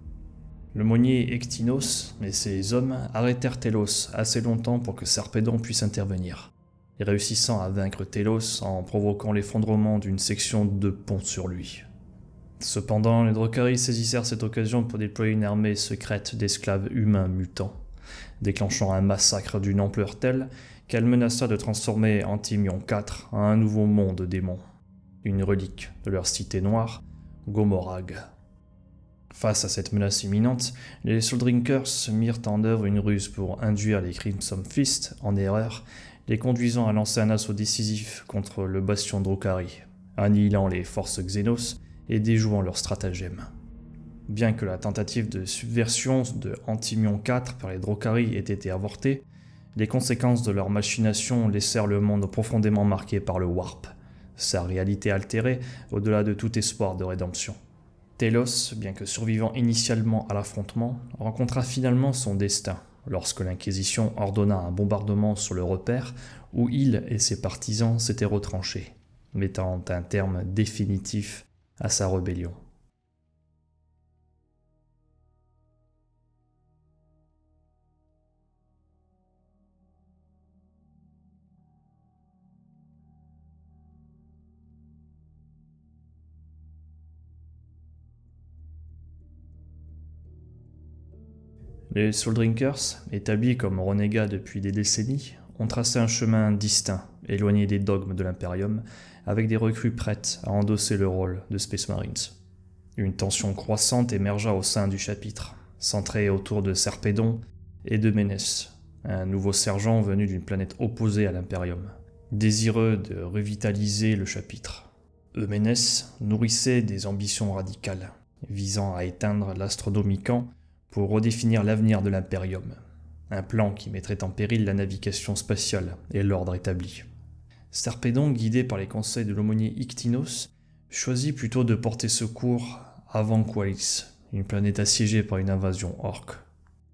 A: Le monnier Ectinos et ses hommes arrêtèrent Telos assez longtemps pour que Serpédon puisse intervenir, et réussissant à vaincre Telos en provoquant l'effondrement d'une section de pont sur lui. Cependant, les Drokaris saisissèrent cette occasion pour déployer une armée secrète d'esclaves humains mutants, déclenchant un massacre d'une ampleur telle qu'elle menaça de transformer Antimion IV en un nouveau monde démon, une relique de leur cité noire, Gomorag. Face à cette menace imminente, les Soldrinkers mirent en œuvre une ruse pour induire les Crimson Fist en erreur, les conduisant à lancer un assaut décisif contre le bastion Drokaris, annihilant les forces Xenos et déjouant leur stratagème. Bien que la tentative de subversion de Antimion IV par les Drokari ait été avortée, les conséquences de leur machination laissèrent le monde profondément marqué par le Warp, sa réalité altérée au-delà de tout espoir de rédemption. Telos, bien que survivant initialement à l'affrontement, rencontra finalement son destin lorsque l'Inquisition ordonna un bombardement sur le repère où il et ses partisans s'étaient retranchés, mettant un terme définitif à sa rébellion. Les Soul Drinkers, établis comme renégats depuis des décennies, ont tracé un chemin distinct, éloigné des dogmes de l'Imperium avec des recrues prêtes à endosser le rôle de Space Marines. Une tension croissante émergea au sein du chapitre, centrée autour de Serpédon et de un nouveau sergent venu d'une planète opposée à l'Imperium, désireux de revitaliser le chapitre. Euménès nourrissait des ambitions radicales, visant à éteindre l'astronomican pour redéfinir l'avenir de l'Imperium, un plan qui mettrait en péril la navigation spatiale et l'ordre établi. Serpédon, guidé par les conseils de l'aumônier Ictinos, choisit plutôt de porter secours à Qualis, une planète assiégée par une invasion orque.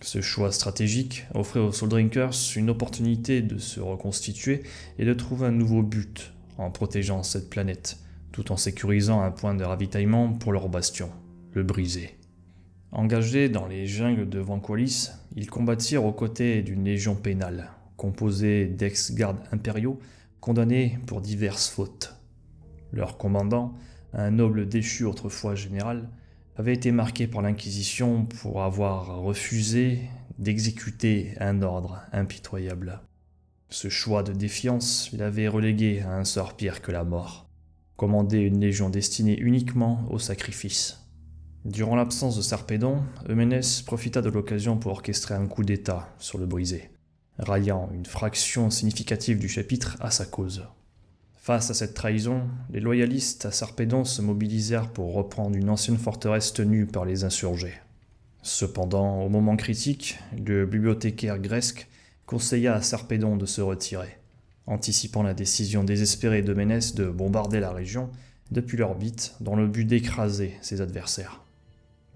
A: Ce choix stratégique offrait aux Soul Drinkers une opportunité de se reconstituer et de trouver un nouveau but en protégeant cette planète, tout en sécurisant un point de ravitaillement pour leur bastion, le Brisé. Engagés dans les jungles de Vanqualis, ils combattirent aux côtés d'une légion pénale, composée d'ex-gardes impériaux condamnés pour diverses fautes. Leur commandant, un noble déchu autrefois général, avait été marqué par l'Inquisition pour avoir refusé d'exécuter un ordre impitoyable. Ce choix de défiance l'avait relégué à un sort pire que la mort, commander une légion destinée uniquement au sacrifice. Durant l'absence de Sarpedon, Euménès profita de l'occasion pour orchestrer un coup d'État sur le brisé ralliant une fraction significative du chapitre à sa cause. Face à cette trahison, les loyalistes à Sarpedon se mobilisèrent pour reprendre une ancienne forteresse tenue par les insurgés. Cependant, au moment critique, le bibliothécaire gresque conseilla à Sarpedon de se retirer. Anticipant la décision désespérée de Ménès de bombarder la région depuis l'orbite dans le but d'écraser ses adversaires.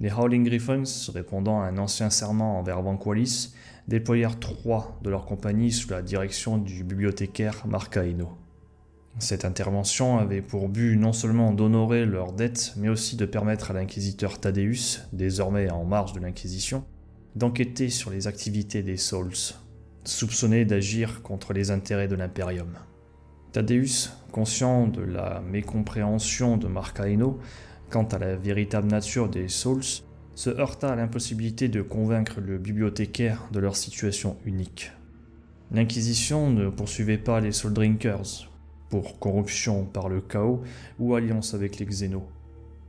A: Les Howling Griffons, répondant à un ancien serment envers Vanqualis, déployèrent trois de leurs compagnies sous la direction du bibliothécaire Marcaino. Cette intervention avait pour but non seulement d'honorer leurs dettes, mais aussi de permettre à l'inquisiteur Thaddeus, désormais en marge de l'Inquisition, d'enquêter sur les activités des Souls, soupçonnés d'agir contre les intérêts de l'Imperium. Thaddeus, conscient de la mécompréhension de Marcaino quant à la véritable nature des Souls, se heurta à l'impossibilité de convaincre le bibliothécaire de leur situation unique. L'Inquisition ne poursuivait pas les Soul Drinkers pour corruption par le chaos ou alliance avec les Xénos,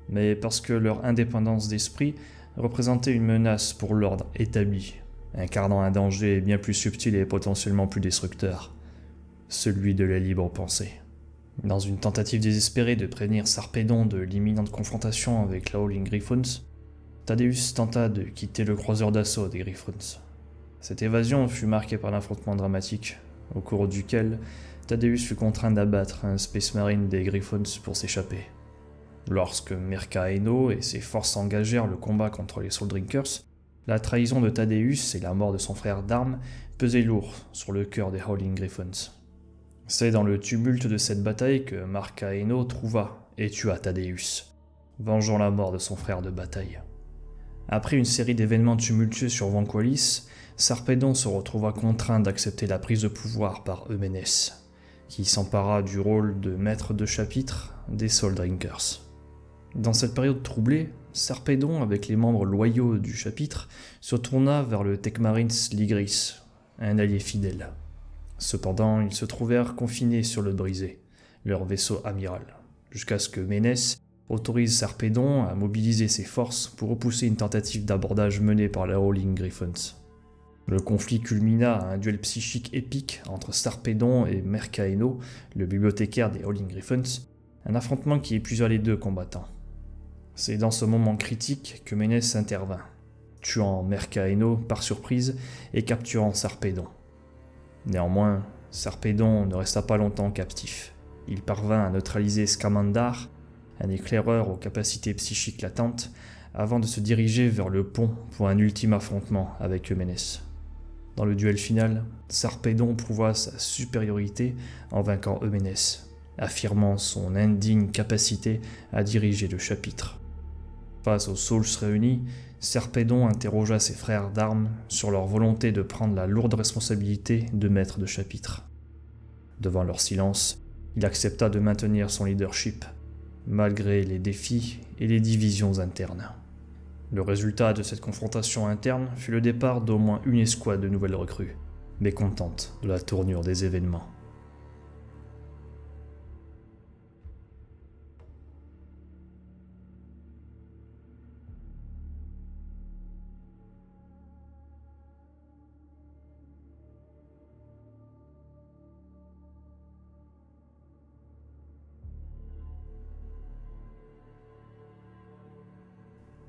A: mais parce que leur indépendance d'esprit représentait une menace pour l'ordre établi, incarnant un danger bien plus subtil et potentiellement plus destructeur, celui de la libre pensée. Dans une tentative désespérée de prévenir Sarpedon de l'imminente confrontation avec la Howling Griffons, Thaddeus tenta de quitter le croiseur d'assaut des Griffons. Cette évasion fut marquée par l'affrontement dramatique, au cours duquel Thaddeus fut contraint d'abattre un Space Marine des Griffons pour s'échapper. Lorsque Merca Eno et ses forces engagèrent le combat contre les Soul Drinkers, la trahison de Thaddeus et la mort de son frère d'armes pesaient lourd sur le cœur des Howling Griffons. C'est dans le tumulte de cette bataille que Merca Eno trouva et tua Thaddeus, vengeant la mort de son frère de bataille. Après une série d'événements tumultueux sur Vanqualis, Sarpedon se retrouva contraint d'accepter la prise de pouvoir par Euménès, qui s'empara du rôle de maître de chapitre des Soul Drinkers. Dans cette période troublée, Sarpedon, avec les membres loyaux du chapitre, se tourna vers le Techmarins Ligris, un allié fidèle. Cependant, ils se trouvèrent confinés sur le brisé, leur vaisseau amiral, jusqu'à ce que Ménès autorise Sarpedon à mobiliser ses forces pour repousser une tentative d'abordage menée par les Holling Griffons. Le conflit culmina à un duel psychique épique entre Sarpedon et Mercaeno, le bibliothécaire des Holling Griffons, un affrontement qui épuisa les deux combattants. C'est dans ce moment critique que Ménès intervint, tuant Mercaeno par surprise et capturant Sarpedon. Néanmoins, Sarpedon ne resta pas longtemps captif. Il parvint à neutraliser Scamandar un éclaireur aux capacités psychiques latentes, avant de se diriger vers le pont pour un ultime affrontement avec Euménès. Dans le duel final, Sarpedon prouva sa supériorité en vainquant Euménès, affirmant son indigne capacité à diriger le chapitre. Face aux Souls réunis, Sarpedon interrogea ses frères d'armes sur leur volonté de prendre la lourde responsabilité de maître de chapitre. Devant leur silence, il accepta de maintenir son leadership malgré les défis et les divisions internes. Le résultat de cette confrontation interne fut le départ d'au moins une escouade de nouvelles recrues, mécontentes de la tournure des événements.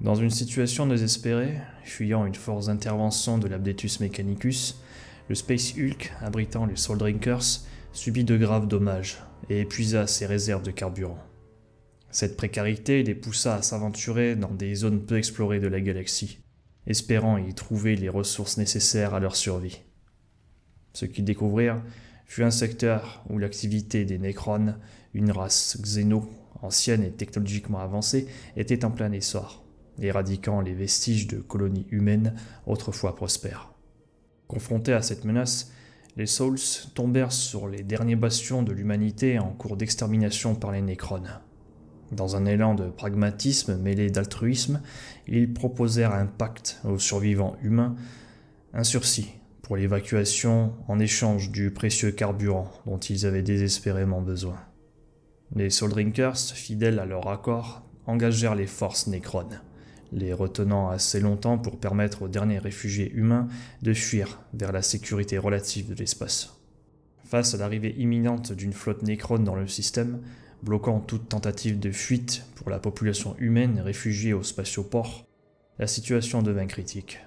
A: Dans une situation désespérée, fuyant une force d'intervention de l'Abdetus Mechanicus, le Space Hulk, abritant les Soul Drinkers, subit de graves dommages et épuisa ses réserves de carburant. Cette précarité les poussa à s'aventurer dans des zones peu explorées de la galaxie, espérant y trouver les ressources nécessaires à leur survie. Ce qu'ils découvrirent fut un secteur où l'activité des Necrons, une race xéno ancienne et technologiquement avancée, était en plein essor éradiquant les vestiges de colonies humaines autrefois prospères. Confrontés à cette menace, les Souls tombèrent sur les derniers bastions de l'humanité en cours d'extermination par les Nécrones. Dans un élan de pragmatisme mêlé d'altruisme, ils proposèrent un pacte aux survivants humains, un sursis pour l'évacuation en échange du précieux carburant dont ils avaient désespérément besoin. Les Soul Drinkers, fidèles à leur accord, engagèrent les forces Nécrones les retenant assez longtemps pour permettre aux derniers réfugiés humains de fuir vers la sécurité relative de l'espace. Face à l'arrivée imminente d'une flotte nécrone dans le système, bloquant toute tentative de fuite pour la population humaine réfugiée au spatioport, la situation devint critique.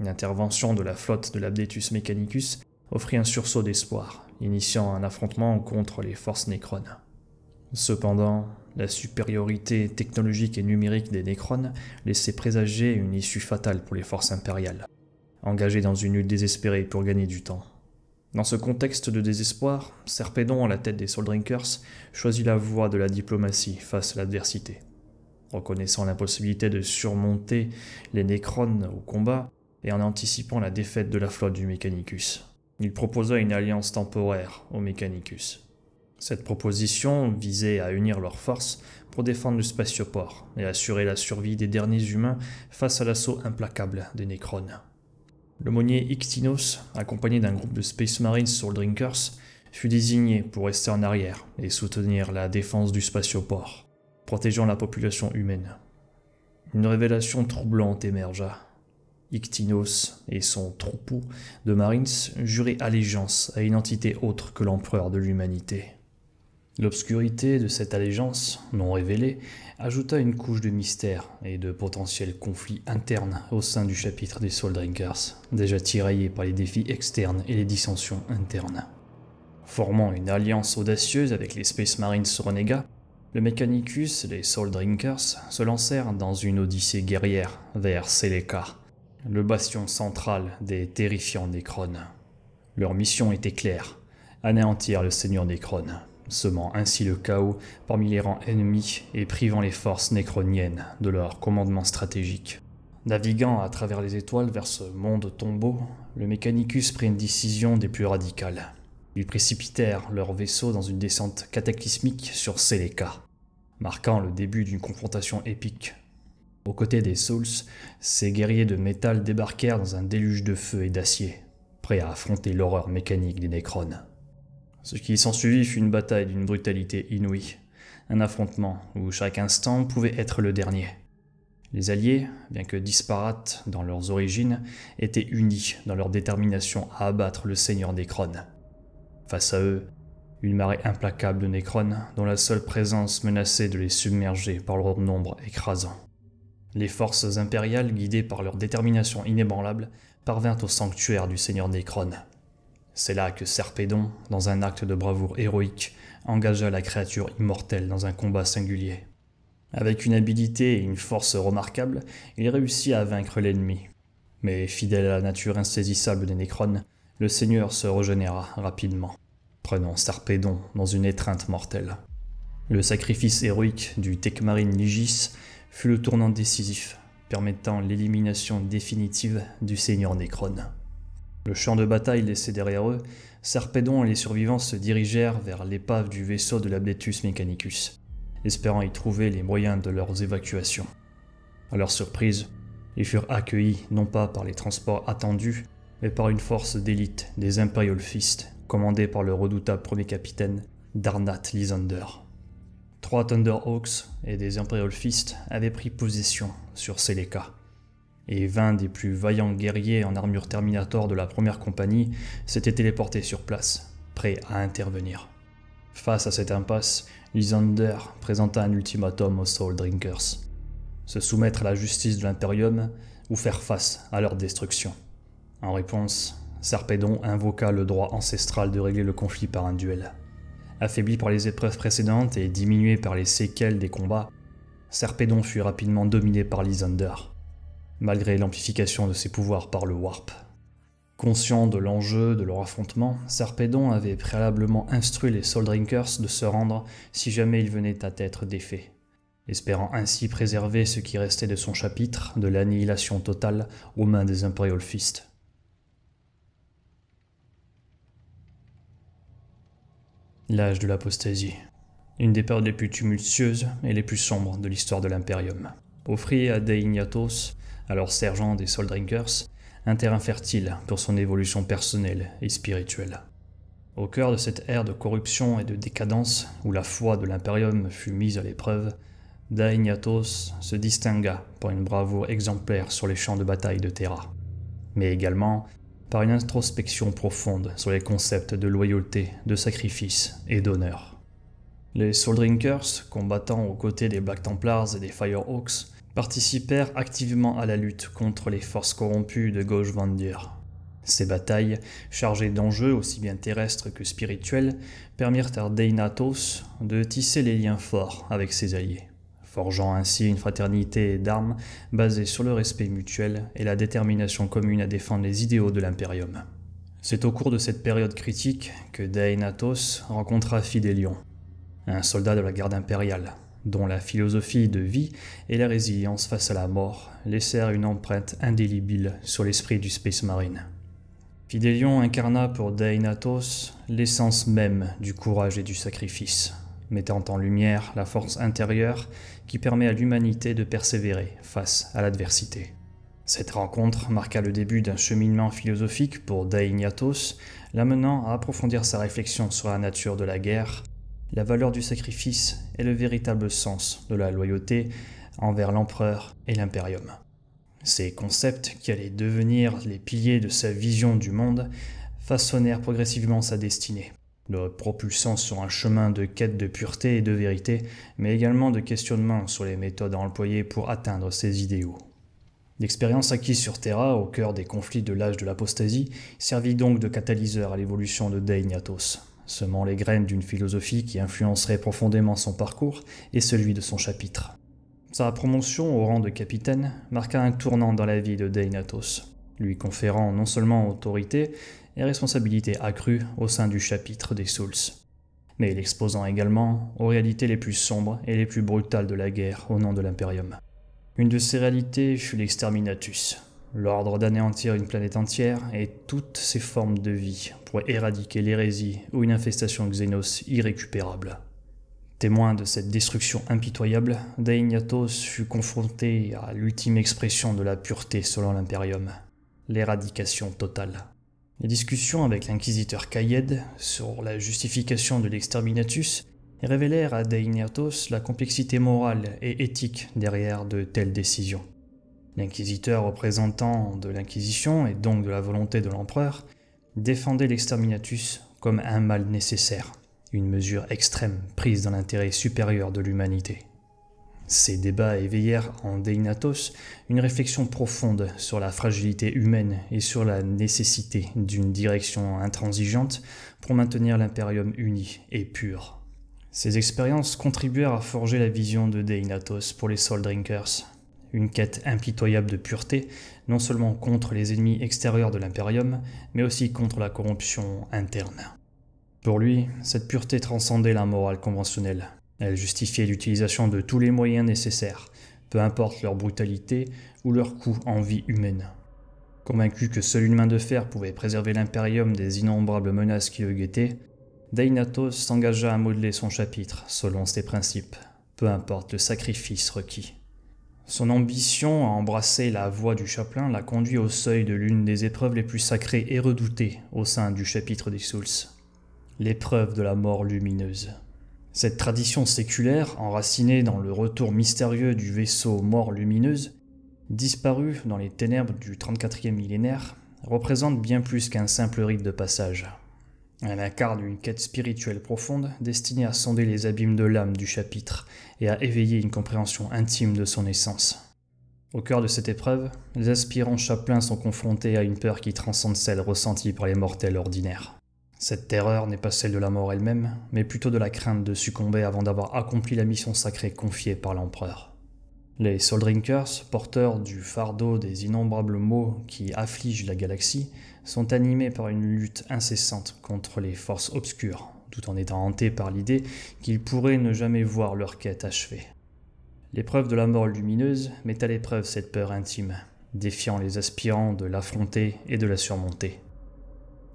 A: L'intervention de la flotte de l'Abdetus Mechanicus offrit un sursaut d'espoir, initiant un affrontement contre les forces nécrones. Cependant, la supériorité technologique et numérique des Necrons laissait présager une issue fatale pour les forces impériales, engagées dans une lutte désespérée pour gagner du temps. Dans ce contexte de désespoir, Serpédon, à la tête des Soul Drinkers, choisit la voie de la diplomatie face à l'adversité. Reconnaissant l'impossibilité de surmonter les Necrons au combat et en anticipant la défaite de la flotte du Mechanicus, il proposa une alliance temporaire au Mechanicus. Cette proposition visait à unir leurs forces pour défendre le spatioport et assurer la survie des derniers humains face à l'assaut implacable des Necrons. Le monnier Ictinos, accompagné d'un groupe de Space Marines Soul Drinkers, fut désigné pour rester en arrière et soutenir la défense du spatioport, protégeant la population humaine. Une révélation troublante émergea. Ictinos et son troupeau de Marines juraient allégeance à une entité autre que l'empereur de l'humanité. L'obscurité de cette allégeance, non révélée, ajouta une couche de mystère et de potentiels conflits internes au sein du chapitre des Soul Drinkers, déjà tiraillé par les défis externes et les dissensions internes. Formant une alliance audacieuse avec les Space Marines Sorenega, le Mechanicus et les Soul Drinkers se lancèrent dans une odyssée guerrière vers Seleka, le bastion central des terrifiants Necrons. Leur mission était claire, anéantir le Seigneur Necron semant ainsi le chaos parmi les rangs ennemis et privant les forces nécroniennes de leur commandement stratégique. Naviguant à travers les étoiles vers ce monde tombeau, le Mechanicus prit une décision des plus radicales. Ils précipitèrent leur vaisseau dans une descente cataclysmique sur Seleka, marquant le début d'une confrontation épique. Aux côtés des Souls, ces guerriers de métal débarquèrent dans un déluge de feu et d'acier, prêts à affronter l'horreur mécanique des Nécrons. Ce qui s'ensuivit fut une bataille d'une brutalité inouïe, un affrontement où chaque instant pouvait être le dernier. Les Alliés, bien que disparates dans leurs origines, étaient unis dans leur détermination à abattre le seigneur Necron. Face à eux, une marée implacable de Necron dont la seule présence menaçait de les submerger par leur nombre écrasant. Les forces impériales, guidées par leur détermination inébranlable, parvinrent au sanctuaire du seigneur Necron, c'est là que Serpédon, dans un acte de bravoure héroïque, engagea la créature immortelle dans un combat singulier. Avec une habileté et une force remarquables, il réussit à vaincre l'ennemi. Mais fidèle à la nature insaisissable des Nécrones, le seigneur se régénéra rapidement, prenant Sarpédon dans une étreinte mortelle. Le sacrifice héroïque du Tecmarine Ligis fut le tournant décisif, permettant l'élimination définitive du seigneur nécron le champ de bataille laissé derrière eux, Sarpedon et les survivants se dirigèrent vers l'épave du vaisseau de l'Abletus Mechanicus, espérant y trouver les moyens de leurs évacuations. À leur surprise, ils furent accueillis non pas par les transports attendus, mais par une force d'élite des Imperial commandée par le redoutable premier capitaine Darnat Lysander. Trois Thunderhawks et des Imperial avaient pris position sur Seleka et 20 des plus vaillants guerriers en armure Terminator de la première compagnie s'étaient téléportés sur place, prêts à intervenir. Face à cette impasse, Lysander présenta un ultimatum aux Soul Drinkers. Se soumettre à la justice de l'Imperium ou faire face à leur destruction. En réponse, Sarpedon invoqua le droit ancestral de régler le conflit par un duel. Affaibli par les épreuves précédentes et diminué par les séquelles des combats, Sarpedon fut rapidement dominé par Lysander malgré l'amplification de ses pouvoirs par le Warp. Conscient de l'enjeu de leur affrontement, Sarpedon avait préalablement instruit les Soul Drinkers de se rendre si jamais ils venaient à être défaits, espérant ainsi préserver ce qui restait de son chapitre de l'annihilation totale aux mains des Imperial L'âge de l'apostasie, une des périodes les plus tumultueuses et les plus sombres de l'histoire de l'Imperium, offrit à Deignatos alors sergent des Soul Drinkers, un terrain fertile pour son évolution personnelle et spirituelle. Au cœur de cette ère de corruption et de décadence où la foi de l'Imperium fut mise à l'épreuve, Daignatos se distingua par une bravoure exemplaire sur les champs de bataille de Terra, mais également par une introspection profonde sur les concepts de loyauté, de sacrifice et d'honneur. Les Soul Drinkers, combattant aux côtés des Black Templars et des Firehawks, participèrent activement à la lutte contre les forces corrompues de gauche Vandir. Ces batailles, chargées d'enjeux aussi bien terrestres que spirituels, permirent à Deinatos de tisser les liens forts avec ses alliés, forgeant ainsi une fraternité d'armes basée sur le respect mutuel et la détermination commune à défendre les idéaux de l'Impérium. C'est au cours de cette période critique que Deinatos rencontra Fidelion, un soldat de la garde impériale, dont la philosophie de vie et la résilience face à la mort laissèrent une empreinte indélébile sur l'esprit du Space Marine. Fidelion incarna pour Dainatos l'essence même du courage et du sacrifice, mettant en lumière la force intérieure qui permet à l'humanité de persévérer face à l'adversité. Cette rencontre marqua le début d'un cheminement philosophique pour Daignatos, l'amenant à approfondir sa réflexion sur la nature de la guerre, la valeur du sacrifice est le véritable sens de la loyauté envers l'empereur et l'impérium. Ces concepts qui allaient devenir les piliers de sa vision du monde façonnèrent progressivement sa destinée, le propulsant sur un chemin de quête de pureté et de vérité, mais également de questionnement sur les méthodes à employer pour atteindre ses idéaux. L'expérience acquise sur Terra, au cœur des conflits de l'âge de l'apostasie, servit donc de catalyseur à l'évolution de Deignatos semant les graines d'une philosophie qui influencerait profondément son parcours et celui de son chapitre. Sa promotion au rang de capitaine marqua un tournant dans la vie de Deinatos, lui conférant non seulement autorité et responsabilité accrue au sein du chapitre des Souls, mais l'exposant également aux réalités les plus sombres et les plus brutales de la guerre au nom de l'Imperium. Une de ces réalités fut l'exterminatus, l'ordre d'anéantir une planète entière et toutes ses formes de vie pour éradiquer l'hérésie ou une infestation Xenos irrécupérable. Témoin de cette destruction impitoyable, Daignatos fut confronté à l'ultime expression de la pureté selon l'impérium, l'éradication totale. Les discussions avec l'inquisiteur Cayed sur la justification de l'exterminatus révélèrent à Daignatos la complexité morale et éthique derrière de telles décisions. L'inquisiteur représentant de l'Inquisition et donc de la volonté de l'empereur défendait l'exterminatus comme un mal nécessaire, une mesure extrême prise dans l'intérêt supérieur de l'humanité. Ces débats éveillèrent en Deinatos une réflexion profonde sur la fragilité humaine et sur la nécessité d'une direction intransigeante pour maintenir l'impérium uni et pur. Ces expériences contribuèrent à forger la vision de Deinatos pour les Soul Drinkers, une quête impitoyable de pureté, non seulement contre les ennemis extérieurs de l'Imperium, mais aussi contre la corruption interne. Pour lui, cette pureté transcendait la morale conventionnelle. Elle justifiait l'utilisation de tous les moyens nécessaires, peu importe leur brutalité ou leur coût en vie humaine. Convaincu que seule une main de fer pouvait préserver l'Imperium des innombrables menaces qui le guettaient, Dainatos s'engagea à modeler son chapitre selon ses principes, peu importe le sacrifice requis. Son ambition à embrasser la voix du chaplain l'a conduit au seuil de l'une des épreuves les plus sacrées et redoutées au sein du chapitre des Souls, l'épreuve de la mort lumineuse. Cette tradition séculaire, enracinée dans le retour mystérieux du vaisseau mort lumineuse, disparu dans les ténèbres du 34e millénaire, représente bien plus qu'un simple rite de passage. Elle incarne une quête spirituelle profonde destinée à sonder les abîmes de l'âme du chapitre et à éveiller une compréhension intime de son essence. Au cœur de cette épreuve, les aspirants chapelains sont confrontés à une peur qui transcende celle ressentie par les mortels ordinaires. Cette terreur n'est pas celle de la mort elle-même, mais plutôt de la crainte de succomber avant d'avoir accompli la mission sacrée confiée par l'empereur. Les Soul porteurs du fardeau des innombrables maux qui affligent la galaxie, sont animés par une lutte incessante contre les forces obscures, tout en étant hantés par l'idée qu'ils pourraient ne jamais voir leur quête achevée. L'épreuve de la mort lumineuse met à l'épreuve cette peur intime, défiant les aspirants de l'affronter et de la surmonter.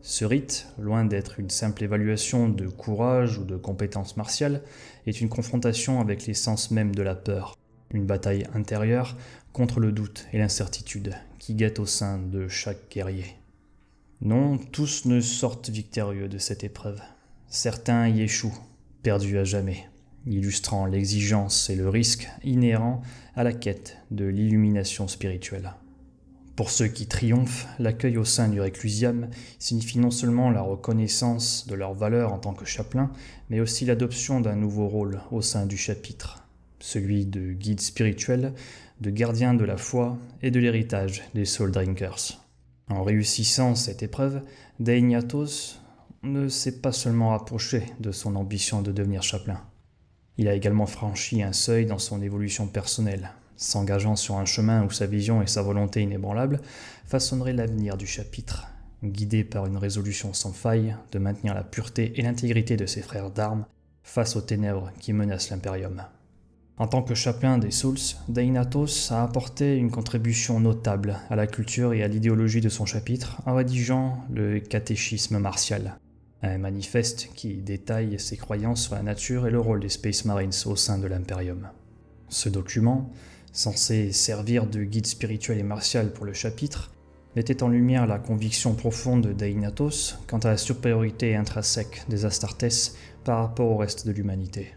A: Ce rite, loin d'être une simple évaluation de courage ou de compétence martiale, est une confrontation avec l'essence même de la peur, une bataille intérieure contre le doute et l'incertitude qui guettent au sein de chaque guerrier. Non, tous ne sortent victorieux de cette épreuve. Certains y échouent, perdus à jamais, illustrant l'exigence et le risque inhérents à la quête de l'illumination spirituelle. Pour ceux qui triomphent, l'accueil au sein du Reclusium signifie non seulement la reconnaissance de leur valeur en tant que chapelain, mais aussi l'adoption d'un nouveau rôle au sein du chapitre, celui de guide spirituel, de gardien de la foi et de l'héritage des Soul Drinkers. En réussissant cette épreuve, Deignatos ne s'est pas seulement rapproché de son ambition de devenir chapelain. Il a également franchi un seuil dans son évolution personnelle, s'engageant sur un chemin où sa vision et sa volonté inébranlables façonneraient l'avenir du chapitre, guidé par une résolution sans faille de maintenir la pureté et l'intégrité de ses frères d'armes face aux ténèbres qui menacent l'impérium. En tant que Chaplain des Souls, Dainatos a apporté une contribution notable à la culture et à l'idéologie de son chapitre en rédigeant le catéchisme martial, un manifeste qui détaille ses croyances sur la nature et le rôle des Space Marines au sein de l'Imperium. Ce document, censé servir de guide spirituel et martial pour le chapitre, mettait en lumière la conviction profonde de Dainatos quant à la supériorité intrinsèque des Astartes par rapport au reste de l'humanité.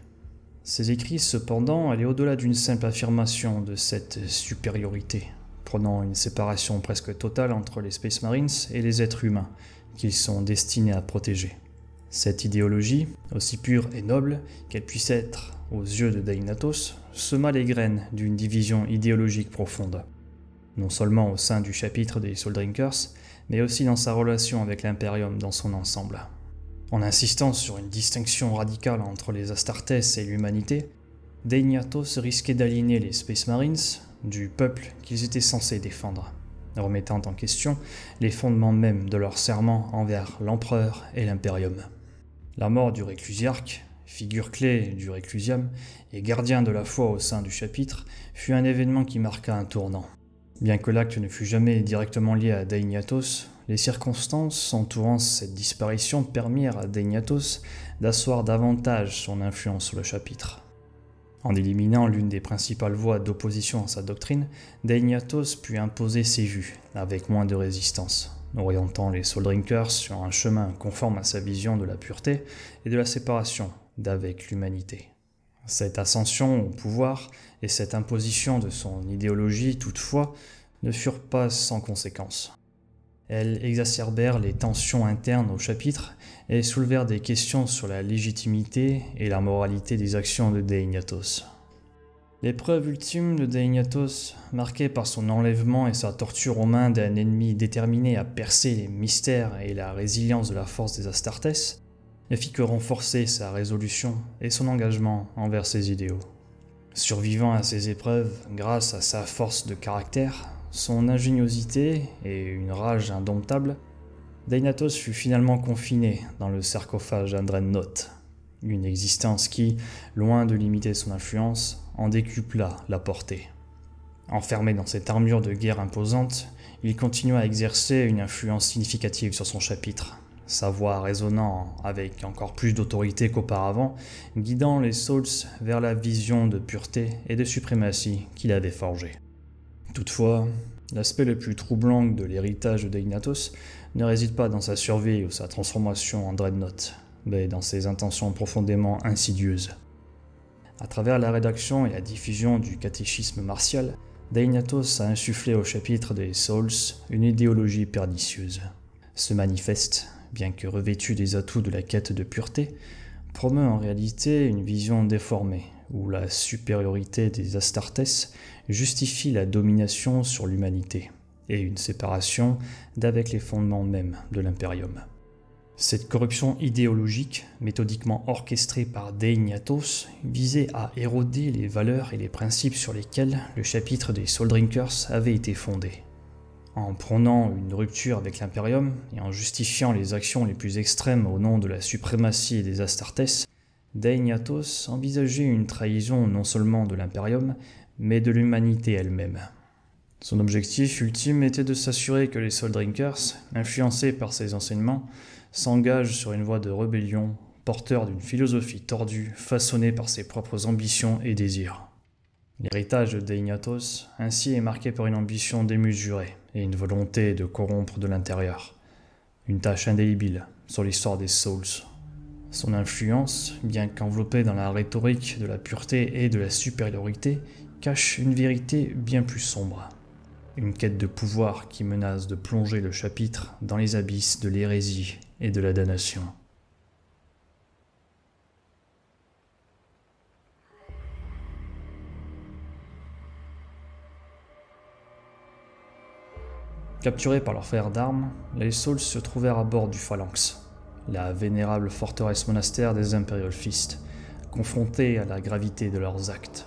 A: Ses écrits, cependant, allaient au-delà d'une simple affirmation de cette supériorité, prenant une séparation presque totale entre les Space Marines et les êtres humains qu'ils sont destinés à protéger. Cette idéologie, aussi pure et noble qu'elle puisse être aux yeux de Dainatos, sema les graines d'une division idéologique profonde, non seulement au sein du chapitre des Soul Drinkers, mais aussi dans sa relation avec l'Imperium dans son ensemble. En insistant sur une distinction radicale entre les Astartes et l'humanité, Deignatos risquait d'aligner les Space Marines du peuple qu'ils étaient censés défendre, remettant en question les fondements même de leur serment envers l'empereur et l'Imperium. La mort du réclusiarque, figure clé du réclusium et gardien de la foi au sein du chapitre, fut un événement qui marqua un tournant. Bien que l'acte ne fût jamais directement lié à Deignatos, les circonstances entourant cette disparition permirent à Deignatos d'asseoir davantage son influence sur le chapitre. En éliminant l'une des principales voies d'opposition à sa doctrine, Deignatos put imposer ses vues avec moins de résistance, orientant les Soul Drinkers sur un chemin conforme à sa vision de la pureté et de la séparation d'avec l'humanité. Cette ascension au pouvoir et cette imposition de son idéologie, toutefois, ne furent pas sans conséquences. Elles exacerbèrent les tensions internes au chapitre et soulevèrent des questions sur la légitimité et la moralité des actions de Deignatos. L'épreuve ultime de Deignatos, marquée par son enlèvement et sa torture aux mains d'un ennemi déterminé à percer les mystères et la résilience de la force des Astartes, ne fit que renforcer sa résolution et son engagement envers ses idéaux. Survivant à ces épreuves grâce à sa force de caractère, son ingéniosité et une rage indomptable, Deinatos fut finalement confiné dans le sarcophage d'Andrenoth, une existence qui, loin de limiter son influence, en décupla la portée. Enfermé dans cette armure de guerre imposante, il continua à exercer une influence significative sur son chapitre, sa voix résonnant avec encore plus d'autorité qu'auparavant, guidant les Souls vers la vision de pureté et de suprématie qu'il avait forgée. Toutefois, l'aspect le plus troublant de l'héritage de Deignatos ne réside pas dans sa survie ou sa transformation en Dreadnought, mais dans ses intentions profondément insidieuses. À travers la rédaction et la diffusion du catéchisme martial, Deignatos a insufflé au chapitre des Souls une idéologie pernicieuse. Ce manifeste, bien que revêtu des atouts de la quête de pureté, promeut en réalité une vision déformée, où la supériorité des Astartes justifie la domination sur l'humanité et une séparation d'avec les fondements mêmes de l'impérium. Cette corruption idéologique, méthodiquement orchestrée par Deignatos, visait à éroder les valeurs et les principes sur lesquels le chapitre des Soul Drinkers avait été fondé. En prônant une rupture avec l'Imperium et en justifiant les actions les plus extrêmes au nom de la suprématie des Astartes, Deignatos envisageait une trahison non seulement de l'Imperium, mais de l'humanité elle-même. Son objectif ultime était de s'assurer que les Soul Drinkers, influencés par ses enseignements, s'engagent sur une voie de rébellion, porteur d'une philosophie tordue, façonnée par ses propres ambitions et désirs. L'héritage de Deignatos ainsi est marqué par une ambition démesurée et une volonté de corrompre de l'intérieur, une tâche indélébile sur l'histoire des Souls. Son influence, bien qu'enveloppée dans la rhétorique de la pureté et de la supériorité, cache une vérité bien plus sombre. Une quête de pouvoir qui menace de plonger le chapitre dans les abysses de l'hérésie et de la damnation. Capturés par leurs frères d'armes, les Souls se trouvèrent à bord du Phalanx, la vénérable forteresse monastère des Imperial Fist, confrontés à la gravité de leurs actes.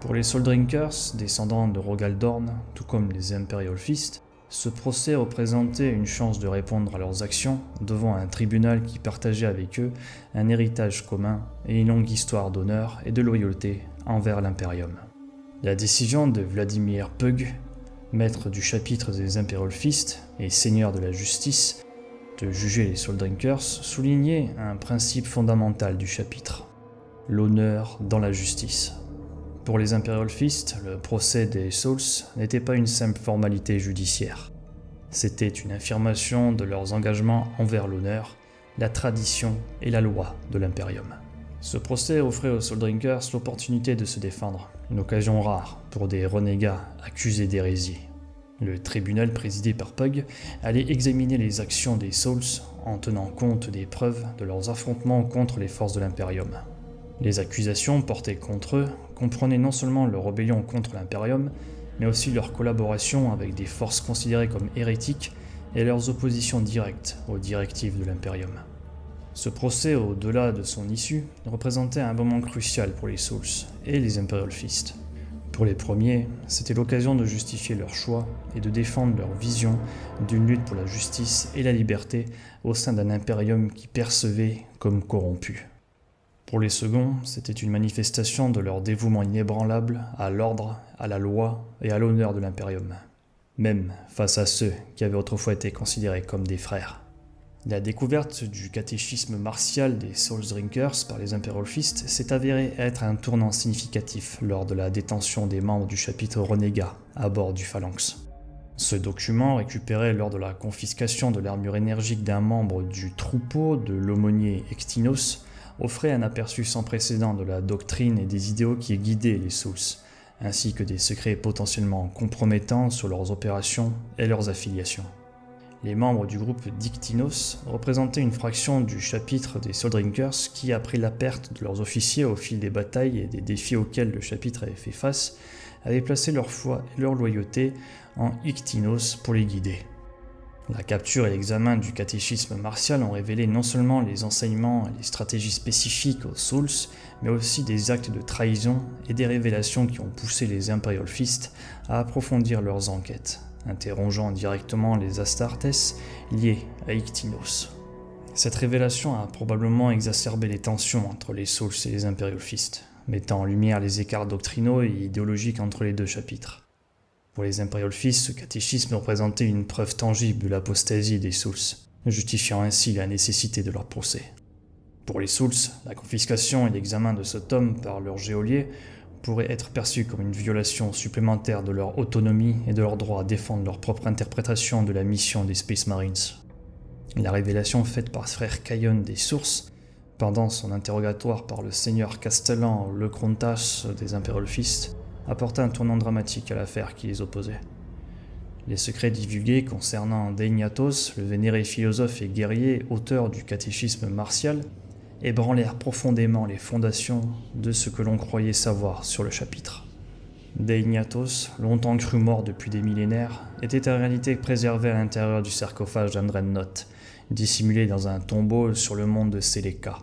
A: Pour les Soul Drinkers, descendants de Rogaldorn, tout comme les Imperial ce procès représentait une chance de répondre à leurs actions devant un tribunal qui partageait avec eux un héritage commun et une longue histoire d'honneur et de loyauté envers l'Imperium. La décision de Vladimir Pug, maître du chapitre des Imperial et seigneur de la justice, de juger les Soul Drinkers soulignait un principe fondamental du chapitre l'honneur dans la justice. Pour les Imperial Fist, le procès des Souls n'était pas une simple formalité judiciaire. C'était une affirmation de leurs engagements envers l'honneur, la tradition et la loi de l'Imperium. Ce procès offrait aux Soul Drinkers l'opportunité de se défendre, une occasion rare pour des renégats accusés d'hérésie. Le tribunal présidé par Pug allait examiner les actions des Souls en tenant compte des preuves de leurs affrontements contre les forces de l'Imperium. Les accusations portées contre eux comprenaient non seulement leur rébellion contre l'Imperium, mais aussi leur collaboration avec des forces considérées comme hérétiques et leurs oppositions directes aux directives de l'Imperium. Ce procès, au-delà de son issue, représentait un moment crucial pour les Souls et les Imperial Fist. Pour les premiers, c'était l'occasion de justifier leur choix et de défendre leur vision d'une lutte pour la justice et la liberté au sein d'un impérium qui percevait comme corrompu. Pour les seconds, c'était une manifestation de leur dévouement inébranlable à l'ordre, à la loi et à l'honneur de l'impérium, même face à ceux qui avaient autrefois été considérés comme des frères. La découverte du catéchisme martial des Souls Drinkers par les Impérolfistes s'est avérée être un tournant significatif lors de la détention des membres du chapitre renégat à bord du Phalanx. Ce document, récupéré lors de la confiscation de l'armure énergique d'un membre du troupeau de l'aumônier Extinos, offrait un aperçu sans précédent de la doctrine et des idéaux qui guidaient les Souls, ainsi que des secrets potentiellement compromettants sur leurs opérations et leurs affiliations. Les membres du groupe Dictinos représentaient une fraction du chapitre des Soul Drinkers qui, après la perte de leurs officiers au fil des batailles et des défis auxquels le chapitre avait fait face, avaient placé leur foi et leur loyauté en Ictinos pour les guider. La capture et l'examen du catéchisme martial ont révélé non seulement les enseignements et les stratégies spécifiques aux Souls, mais aussi des actes de trahison et des révélations qui ont poussé les Imperial à approfondir leurs enquêtes, interrogeant directement les Astartes liés à Ictinos. Cette révélation a probablement exacerbé les tensions entre les Souls et les Imperial mettant en lumière les écarts doctrinaux et idéologiques entre les deux chapitres. Pour les Imperial ce catéchisme représentait une preuve tangible de l'apostasie des Souls, justifiant ainsi la nécessité de leur procès. Pour les Souls, la confiscation et l'examen de ce tome par leurs géoliers pourraient être perçus comme une violation supplémentaire de leur autonomie et de leur droit à défendre leur propre interprétation de la mission des Space Marines. La révélation faite par frère Cayon des sources pendant son interrogatoire par le seigneur Castellan Le Crontas des Imperial apporta un tournant dramatique à l'affaire qui les opposait. Les secrets divulgués concernant Deignatos, le vénéré philosophe et guerrier, auteur du catéchisme martial, ébranlèrent profondément les fondations de ce que l'on croyait savoir sur le chapitre. Deignatos, longtemps cru mort depuis des millénaires, était en réalité préservé à l'intérieur du sarcophage d'Andrenot, dissimulé dans un tombeau sur le monde de Seleka,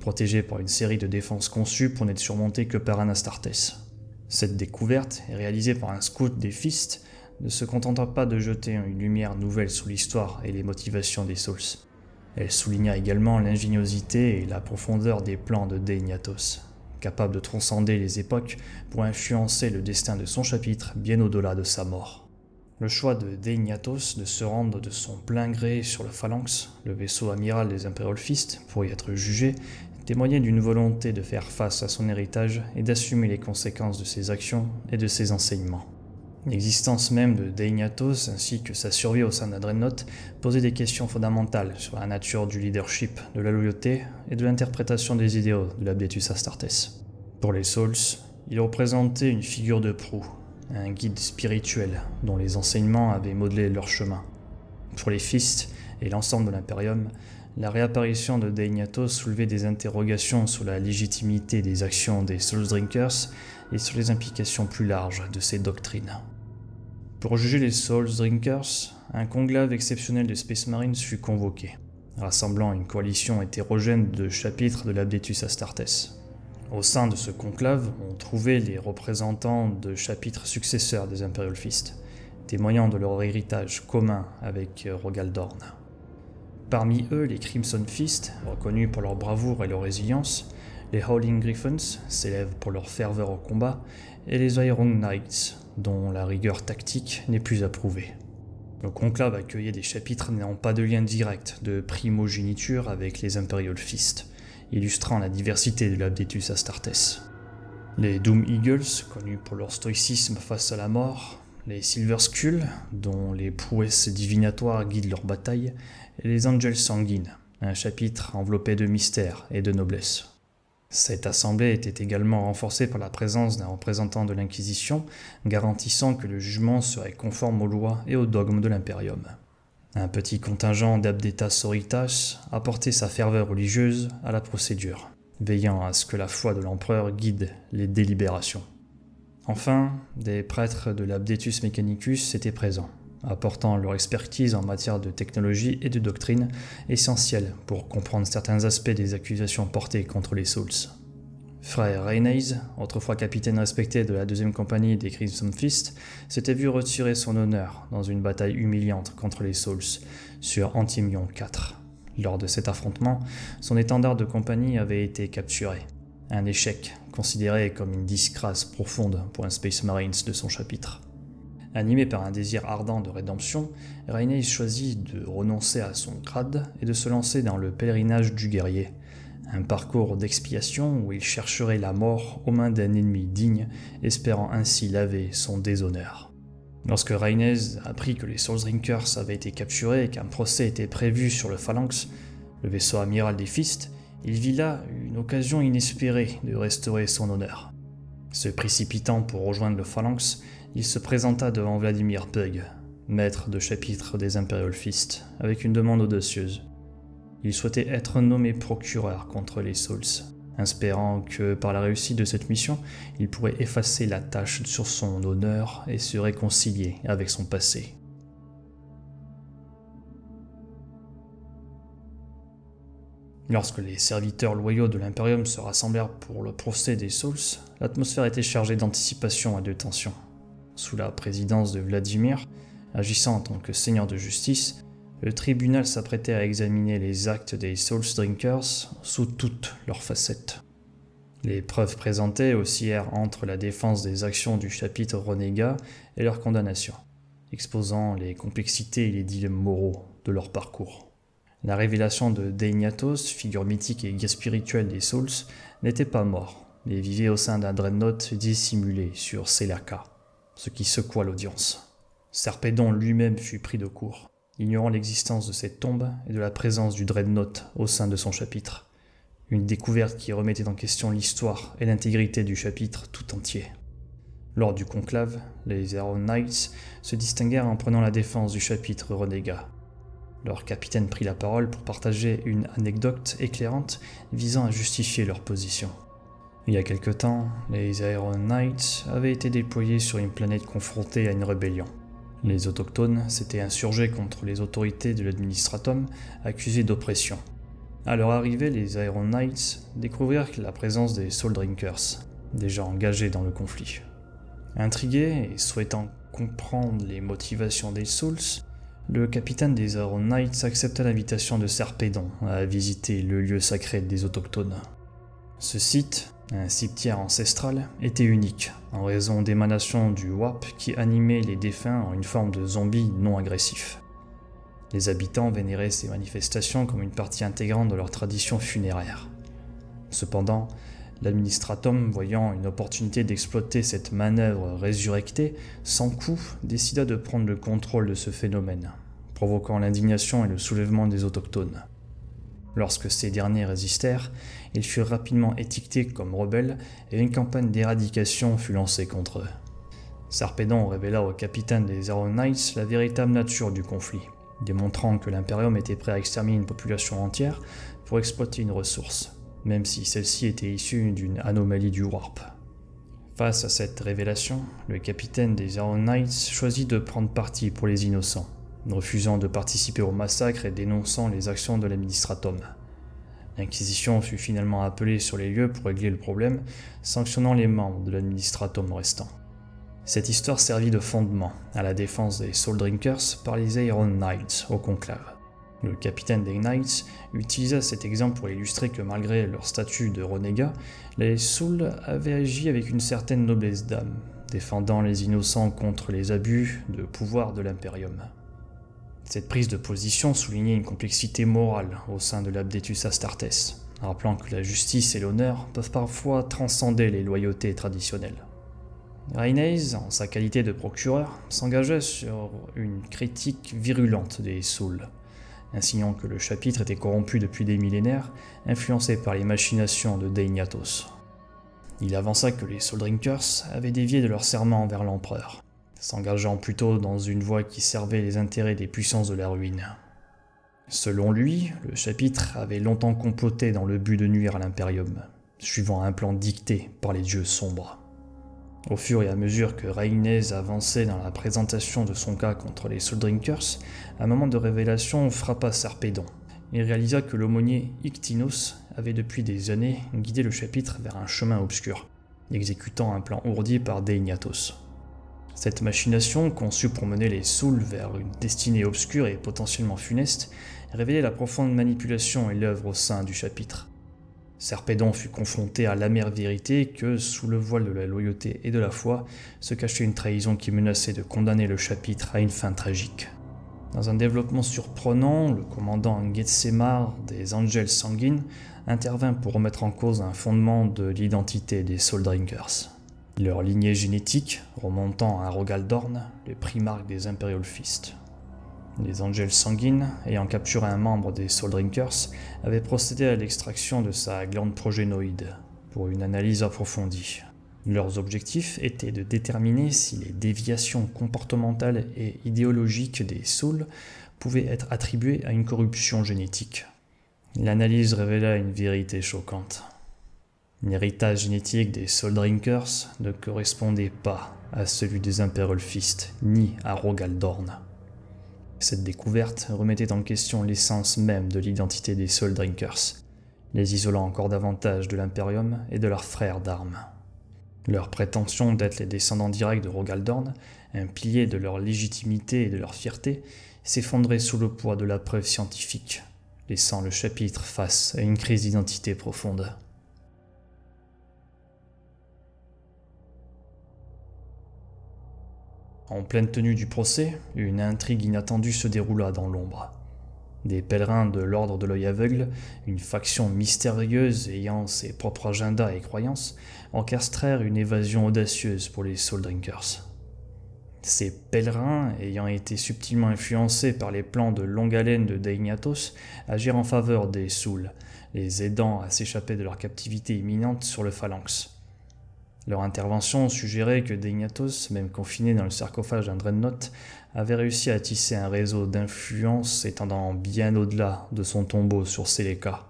A: protégé par une série de défenses conçues pour n'être surmonté que par un cette découverte réalisée par un scout des Fists, ne se contenta pas de jeter une lumière nouvelle sur l'histoire et les motivations des Souls. Elle souligna également l'ingéniosité et la profondeur des plans de Deignatos, capable de transcender les époques pour influencer le destin de son chapitre bien au-delà de sa mort. Le choix de Deignatos de se rendre de son plein gré sur le Phalanx, le vaisseau amiral des Imperial Fists, pour y être jugé, témoignait d'une volonté de faire face à son héritage et d'assumer les conséquences de ses actions et de ses enseignements. L'existence même de Deignatos ainsi que sa survie au sein d'Adrenote posait des questions fondamentales sur la nature du leadership, de la loyauté et de l'interprétation des idéaux de la l'Abdetus Astartes. Pour les Souls, il représentait une figure de proue, un guide spirituel dont les enseignements avaient modelé leur chemin. Pour les Fists et l'ensemble de l'Imperium, la réapparition de Deignatos soulevait des interrogations sur la légitimité des actions des Souls Drinkers et sur les implications plus larges de ces doctrines. Pour juger les Souls Drinkers, un conclave exceptionnel des Space Marines fut convoqué, rassemblant une coalition hétérogène de chapitres de l'Abdétus Astartes. Au sein de ce conclave, on trouvait les représentants de chapitres successeurs des Imperial Fists, témoignant de leur héritage commun avec Rogaldorn. Parmi eux, les Crimson Fists, reconnus pour leur bravoure et leur résilience, les Howling Griffons, célèbres pour leur ferveur au combat, et les Iron Knights, dont la rigueur tactique n'est plus approuvée. Le conclave accueillait des chapitres n'ayant pas de lien direct de primogéniture avec les Imperial Fist, illustrant la diversité de l'Abdetus Astartes. Les Doom Eagles, connus pour leur stoïcisme face à la mort, les Silver Skull, dont les prouesses divinatoires guident leur bataille, les Angels Sanguines, un chapitre enveloppé de mystère et de noblesse. Cette assemblée était également renforcée par la présence d'un représentant de l'Inquisition, garantissant que le jugement serait conforme aux lois et aux dogmes de l'Impérium. Un petit contingent d'abdetas soritas apportait sa ferveur religieuse à la procédure, veillant à ce que la foi de l'empereur guide les délibérations. Enfin, des prêtres de l'Abdetus Mechanicus étaient présents apportant leur expertise en matière de technologie et de doctrine, essentielle pour comprendre certains aspects des accusations portées contre les Souls. Frère Reynaise, autrefois capitaine respecté de la deuxième compagnie des Crimson Fist, s'était vu retirer son honneur dans une bataille humiliante contre les Souls sur Antimion 4. Lors de cet affrontement, son étendard de compagnie avait été capturé. Un échec considéré comme une disgrâce profonde pour un Space Marines de son chapitre. Animé par un désir ardent de rédemption, Rhaenys choisit de renoncer à son grade et de se lancer dans le pèlerinage du guerrier, un parcours d'expiation où il chercherait la mort aux mains d'un ennemi digne, espérant ainsi laver son déshonneur. Lorsque Rhaenys apprit que les Soulsrinkers Drinkers avaient été capturés et qu'un procès était prévu sur le Phalanx, le vaisseau amiral des Fistes, il vit là une occasion inespérée de restaurer son honneur. Se précipitant pour rejoindre le Phalanx, il se présenta devant Vladimir Pug, maître de chapitre des Imperial avec une demande audacieuse. Il souhaitait être nommé procureur contre les Souls, espérant que par la réussite de cette mission, il pourrait effacer la tâche sur son honneur et se réconcilier avec son passé. Lorsque les serviteurs loyaux de l'Imperium se rassemblèrent pour le procès des Souls, l'atmosphère était chargée d'anticipation et de tension sous la présidence de Vladimir, agissant en tant que seigneur de justice, le tribunal s'apprêtait à examiner les actes des Souls Drinkers sous toutes leurs facettes. Les preuves présentées oscillèrent entre la défense des actions du chapitre renégat et leur condamnation, exposant les complexités et les dilemmes moraux de leur parcours. La révélation de Deignatos, figure mythique et guide spirituelle des Souls, n'était pas mort, mais vivait au sein d'un dreadnought dissimulé sur Selaka ce qui secoua l'audience. Serpédon lui-même fut pris de court, ignorant l'existence de cette tombe et de la présence du Dreadnought au sein de son chapitre. Une découverte qui remettait en question l'histoire et l'intégrité du chapitre tout entier. Lors du conclave, les Arrow Knights se distinguèrent en prenant la défense du chapitre renégat. Leur capitaine prit la parole pour partager une anecdote éclairante visant à justifier leur position. Il y a quelque temps, les Aeron Knights avaient été déployés sur une planète confrontée à une rébellion. Les autochtones s'étaient insurgés contre les autorités de l'administratum accusées d'oppression. À leur arrivée, les Aeron Knights découvrirent la présence des Soul Drinkers, déjà engagés dans le conflit. Intrigués et souhaitant comprendre les motivations des Souls, le capitaine des Aeron Knights accepta l'invitation de Serpédon à visiter le lieu sacré des autochtones. Ce site un cimetière ancestral était unique, en raison d'émanations du Wap qui animait les défunts en une forme de zombie non agressif. Les habitants vénéraient ces manifestations comme une partie intégrante de leur tradition funéraire. Cependant, l'administratum, voyant une opportunité d'exploiter cette manœuvre résurrectée, sans coup, décida de prendre le contrôle de ce phénomène, provoquant l'indignation et le soulèvement des autochtones. Lorsque ces derniers résistèrent, ils furent rapidement étiquetés comme rebelles et une campagne d'éradication fut lancée contre eux. Sarpedon révéla au capitaine des Arrow Knights la véritable nature du conflit, démontrant que l'Imperium était prêt à exterminer une population entière pour exploiter une ressource, même si celle-ci était issue d'une anomalie du Warp. Face à cette révélation, le capitaine des Arrow Knights choisit de prendre parti pour les innocents refusant de participer au massacre et dénonçant les actions de l'administratum. L'Inquisition fut finalement appelée sur les lieux pour régler le problème, sanctionnant les membres de l'administratum restant. Cette histoire servit de fondement à la défense des Soul Drinkers par les Iron Knights au conclave. Le capitaine des Knights utilisa cet exemple pour illustrer que malgré leur statut de renégat, les Souls avaient agi avec une certaine noblesse d'âme, défendant les innocents contre les abus de pouvoir de l'Imperium. Cette prise de position soulignait une complexité morale au sein de l'Abdetus Astartes, rappelant que la justice et l'honneur peuvent parfois transcender les loyautés traditionnelles. Raines, en sa qualité de procureur, s'engageait sur une critique virulente des Souls, insignant que le chapitre était corrompu depuis des millénaires, influencé par les machinations de Deignatos. Il avança que les Soul Drinkers avaient dévié de leur serment envers l'empereur, s'engageant plutôt dans une voie qui servait les intérêts des puissances de la ruine. Selon lui, le chapitre avait longtemps comploté dans le but de nuire à l'impérium, suivant un plan dicté par les dieux sombres. Au fur et à mesure que Rainez avançait dans la présentation de son cas contre les Soul Drinkers, un moment de révélation frappa Sarpedon. Il réalisa que l'aumônier Ictinos avait depuis des années guidé le chapitre vers un chemin obscur, exécutant un plan ourdi par Deignatos. Cette machination, conçue pour mener les Souls vers une destinée obscure et potentiellement funeste, révélait la profonde manipulation et l'œuvre au sein du chapitre. Serpédon fut confronté à l'amère vérité que, sous le voile de la loyauté et de la foi, se cachait une trahison qui menaçait de condamner le chapitre à une fin tragique. Dans un développement surprenant, le commandant Getsemar des Angels Sanguines intervint pour remettre en cause un fondement de l'identité des Soul Drinkers. Leur lignée génétique, remontant à Rogaldorn, le primarque des Imperial Fist. Les Angels sanguines, ayant capturé un membre des Soul Drinkers, avaient procédé à l'extraction de sa glande progénoïde pour une analyse approfondie. Leurs objectifs étaient de déterminer si les déviations comportementales et idéologiques des Souls pouvaient être attribuées à une corruption génétique. L'analyse révéla une vérité choquante. L'héritage génétique des Soul Drinkers ne correspondait pas à celui des Fist, ni à Rogaldorn. Cette découverte remettait en question l'essence même de l'identité des Soul Drinkers, les isolant encore davantage de l'Imperium et de leurs frères d'armes. Leur prétention d'être les descendants directs de Rogaldorn, pilier de leur légitimité et de leur fierté, s'effondrait sous le poids de la preuve scientifique, laissant le chapitre face à une crise d'identité profonde. En pleine tenue du procès, une intrigue inattendue se déroula dans l'ombre. Des pèlerins de l'ordre de l'œil aveugle, une faction mystérieuse ayant ses propres agendas et croyances, encastrèrent une évasion audacieuse pour les Soul Drinkers. Ces pèlerins, ayant été subtilement influencés par les plans de longue haleine de Deignatos, agirent en faveur des Souls, les aidant à s'échapper de leur captivité imminente sur le phalanx. Leur intervention suggérait que Deignatos, même confiné dans le sarcophage d'un Dreadnought, avait réussi à tisser un réseau d'influence étendant bien au-delà de son tombeau sur Seleka,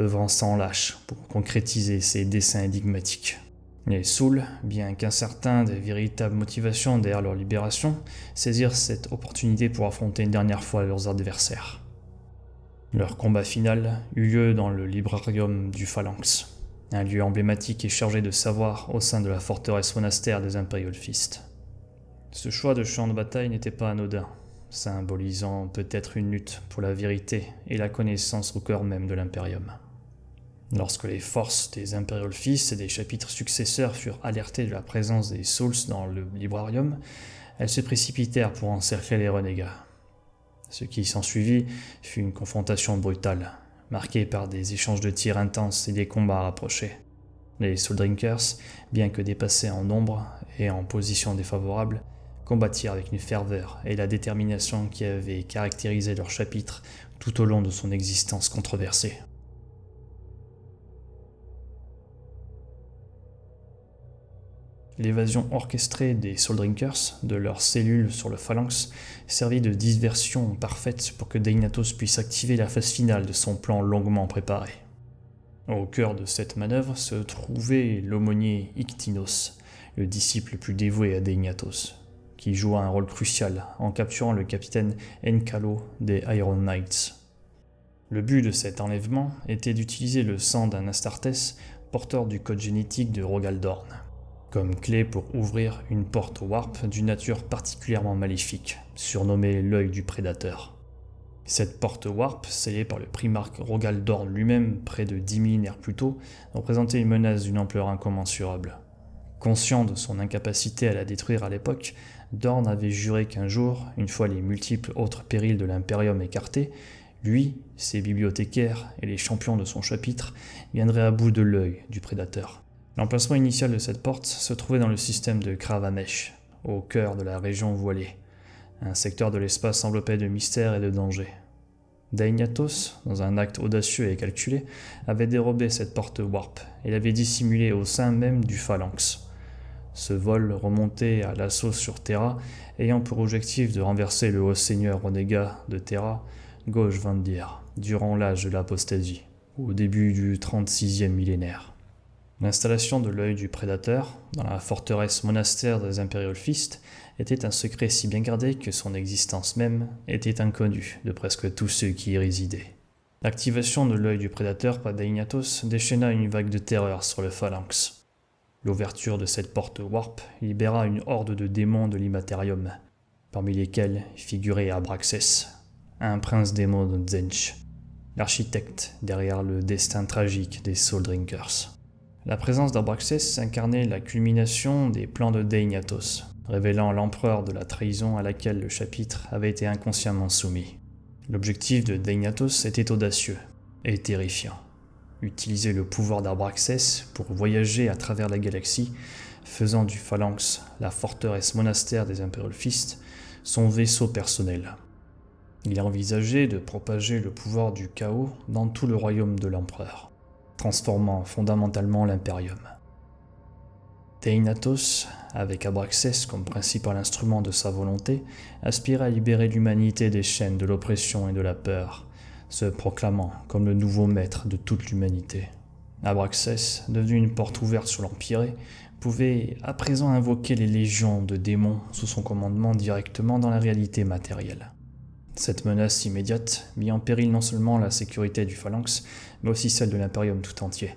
A: œuvrant sans lâche pour concrétiser ses dessins énigmatiques. Les Souls, bien qu'incertains des véritables motivations derrière leur libération, saisirent cette opportunité pour affronter une dernière fois leurs adversaires. Leur combat final eut lieu dans le librarium du Phalanx un lieu emblématique et chargé de savoir au sein de la forteresse monastère des Imperiolfistes. Ce choix de champ de bataille n'était pas anodin, symbolisant peut-être une lutte pour la vérité et la connaissance au cœur même de l'Imperium. Lorsque les forces des Imperiolfistes et des chapitres successeurs furent alertées de la présence des Souls dans le Librarium, elles se précipitèrent pour encercler les renégats. Ce qui s'ensuivit fut une confrontation brutale, marqués par des échanges de tirs intenses et des combats rapprochés. Les Soul Drinkers, bien que dépassés en nombre et en position défavorable, combattirent avec une ferveur et la détermination qui avaient caractérisé leur chapitre tout au long de son existence controversée. L'évasion orchestrée des Soul Drinkers de leurs cellules sur le phalanx servit de diversion parfaite pour que Deinatos puisse activer la phase finale de son plan longuement préparé. Au cœur de cette manœuvre se trouvait l'aumônier Ictinos, le disciple le plus dévoué à Deignatos, qui joua un rôle crucial en capturant le capitaine Enkalo des Iron Knights. Le but de cet enlèvement était d'utiliser le sang d'un Astartes, porteur du code génétique de Rogaldorn, comme clé pour ouvrir une porte Warp d'une nature particulièrement maléfique surnommé l'œil du prédateur. Cette porte warp, scellée par le primarque Dorn lui-même près de dix millénaires plus tôt, représentait une menace d'une ampleur incommensurable. Conscient de son incapacité à la détruire à l'époque, Dorn avait juré qu'un jour, une fois les multiples autres périls de l'Imperium écartés, lui, ses bibliothécaires et les champions de son chapitre viendraient à bout de l'œil du prédateur. L'emplacement initial de cette porte se trouvait dans le système de Kravamesh, au cœur de la région voilée. Un secteur de l'espace enveloppé de mystères et de dangers. Daignatos, dans un acte audacieux et calculé, avait dérobé cette porte warp et l'avait dissimulée au sein même du phalanx. Ce vol remontait à l'assaut sur Terra, ayant pour objectif de renverser le haut seigneur Onega de Terra, Gauche Vandir, durant l'âge de l'apostasie, au début du 36e millénaire. L'installation de l'œil du prédateur dans la forteresse monastère des Imperial était un secret si bien gardé que son existence même était inconnue de presque tous ceux qui y résidaient. L'activation de l'œil du prédateur par déchaîna une vague de terreur sur le phalanx. L'ouverture de cette porte warp libéra une horde de démons de l'immatérium, parmi lesquels figurait Abraxas, un prince démon de Zench, l'architecte derrière le destin tragique des Soul Drinkers. La présence d'Abraxas incarnait la culmination des plans de Daignatos, révélant l'empereur de la trahison à laquelle le chapitre avait été inconsciemment soumis. L'objectif de Deignatos était audacieux et terrifiant. Utiliser le pouvoir d'Arbraxès pour voyager à travers la galaxie, faisant du Phalanx la forteresse monastère des Fist, son vaisseau personnel. Il envisageait de propager le pouvoir du chaos dans tout le royaume de l'empereur, transformant fondamentalement l'impérium. Theinatos, avec Abraxas comme principal instrument de sa volonté, aspire à libérer l'humanité des chaînes de l'oppression et de la peur, se proclamant comme le nouveau maître de toute l'humanité. Abraxas, devenu une porte ouverte sur l'Empire, pouvait à présent invoquer les légions de démons sous son commandement directement dans la réalité matérielle. Cette menace immédiate mit en péril non seulement la sécurité du phalanx, mais aussi celle de l'impérium tout entier.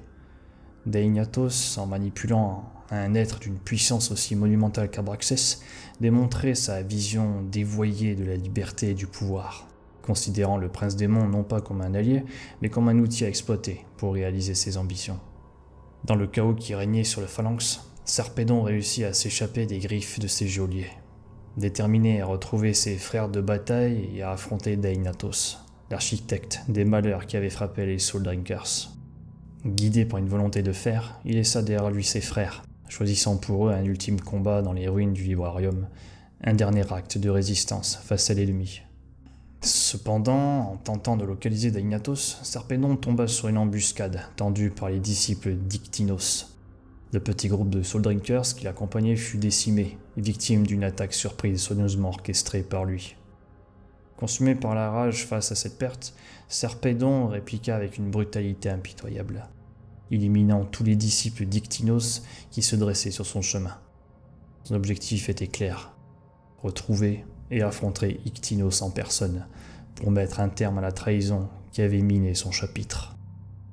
A: Deignatos, en manipulant un être d'une puissance aussi monumentale qu'Abraxès démontrait sa vision dévoyée de la liberté et du pouvoir, considérant le prince démon non pas comme un allié, mais comme un outil à exploiter pour réaliser ses ambitions. Dans le chaos qui régnait sur le phalanx, Serpédon réussit à s'échapper des griffes de ses geôliers. Déterminé à retrouver ses frères de bataille et à affronter Dainatos, l'architecte des malheurs qui avait frappé les Soul Drinkers. Guidé par une volonté de fer, il laissa derrière lui ses frères, choisissant pour eux un ultime combat dans les ruines du Librarium, un dernier acte de résistance face à l'ennemi. Cependant, en tentant de localiser Dagnatos, Sarpedon tomba sur une embuscade tendue par les disciples d'Ictinos. Le petit groupe de Soul Drinkers qui l'accompagnait fut décimé, victime d'une attaque surprise soigneusement orchestrée par lui. Consumé par la rage face à cette perte, Serpédon répliqua avec une brutalité impitoyable éliminant tous les disciples d'Ictinos qui se dressaient sur son chemin. Son objectif était clair, retrouver et affronter Ictinos en personne pour mettre un terme à la trahison qui avait miné son chapitre.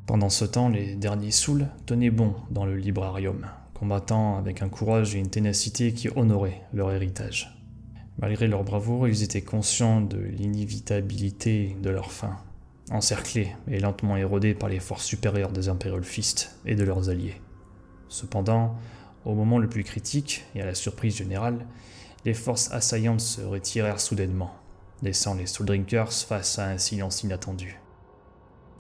A: Pendant ce temps, les derniers Souls tenaient bon dans le librarium, combattant avec un courage et une ténacité qui honoraient leur héritage. Malgré leur bravoure, ils étaient conscients de l'inévitabilité de leur fin encerclés et lentement érodés par les forces supérieures des Imperial et de leurs alliés. Cependant, au moment le plus critique et à la surprise générale, les forces assaillantes se retirèrent soudainement, laissant les Soul Drinkers face à un silence inattendu.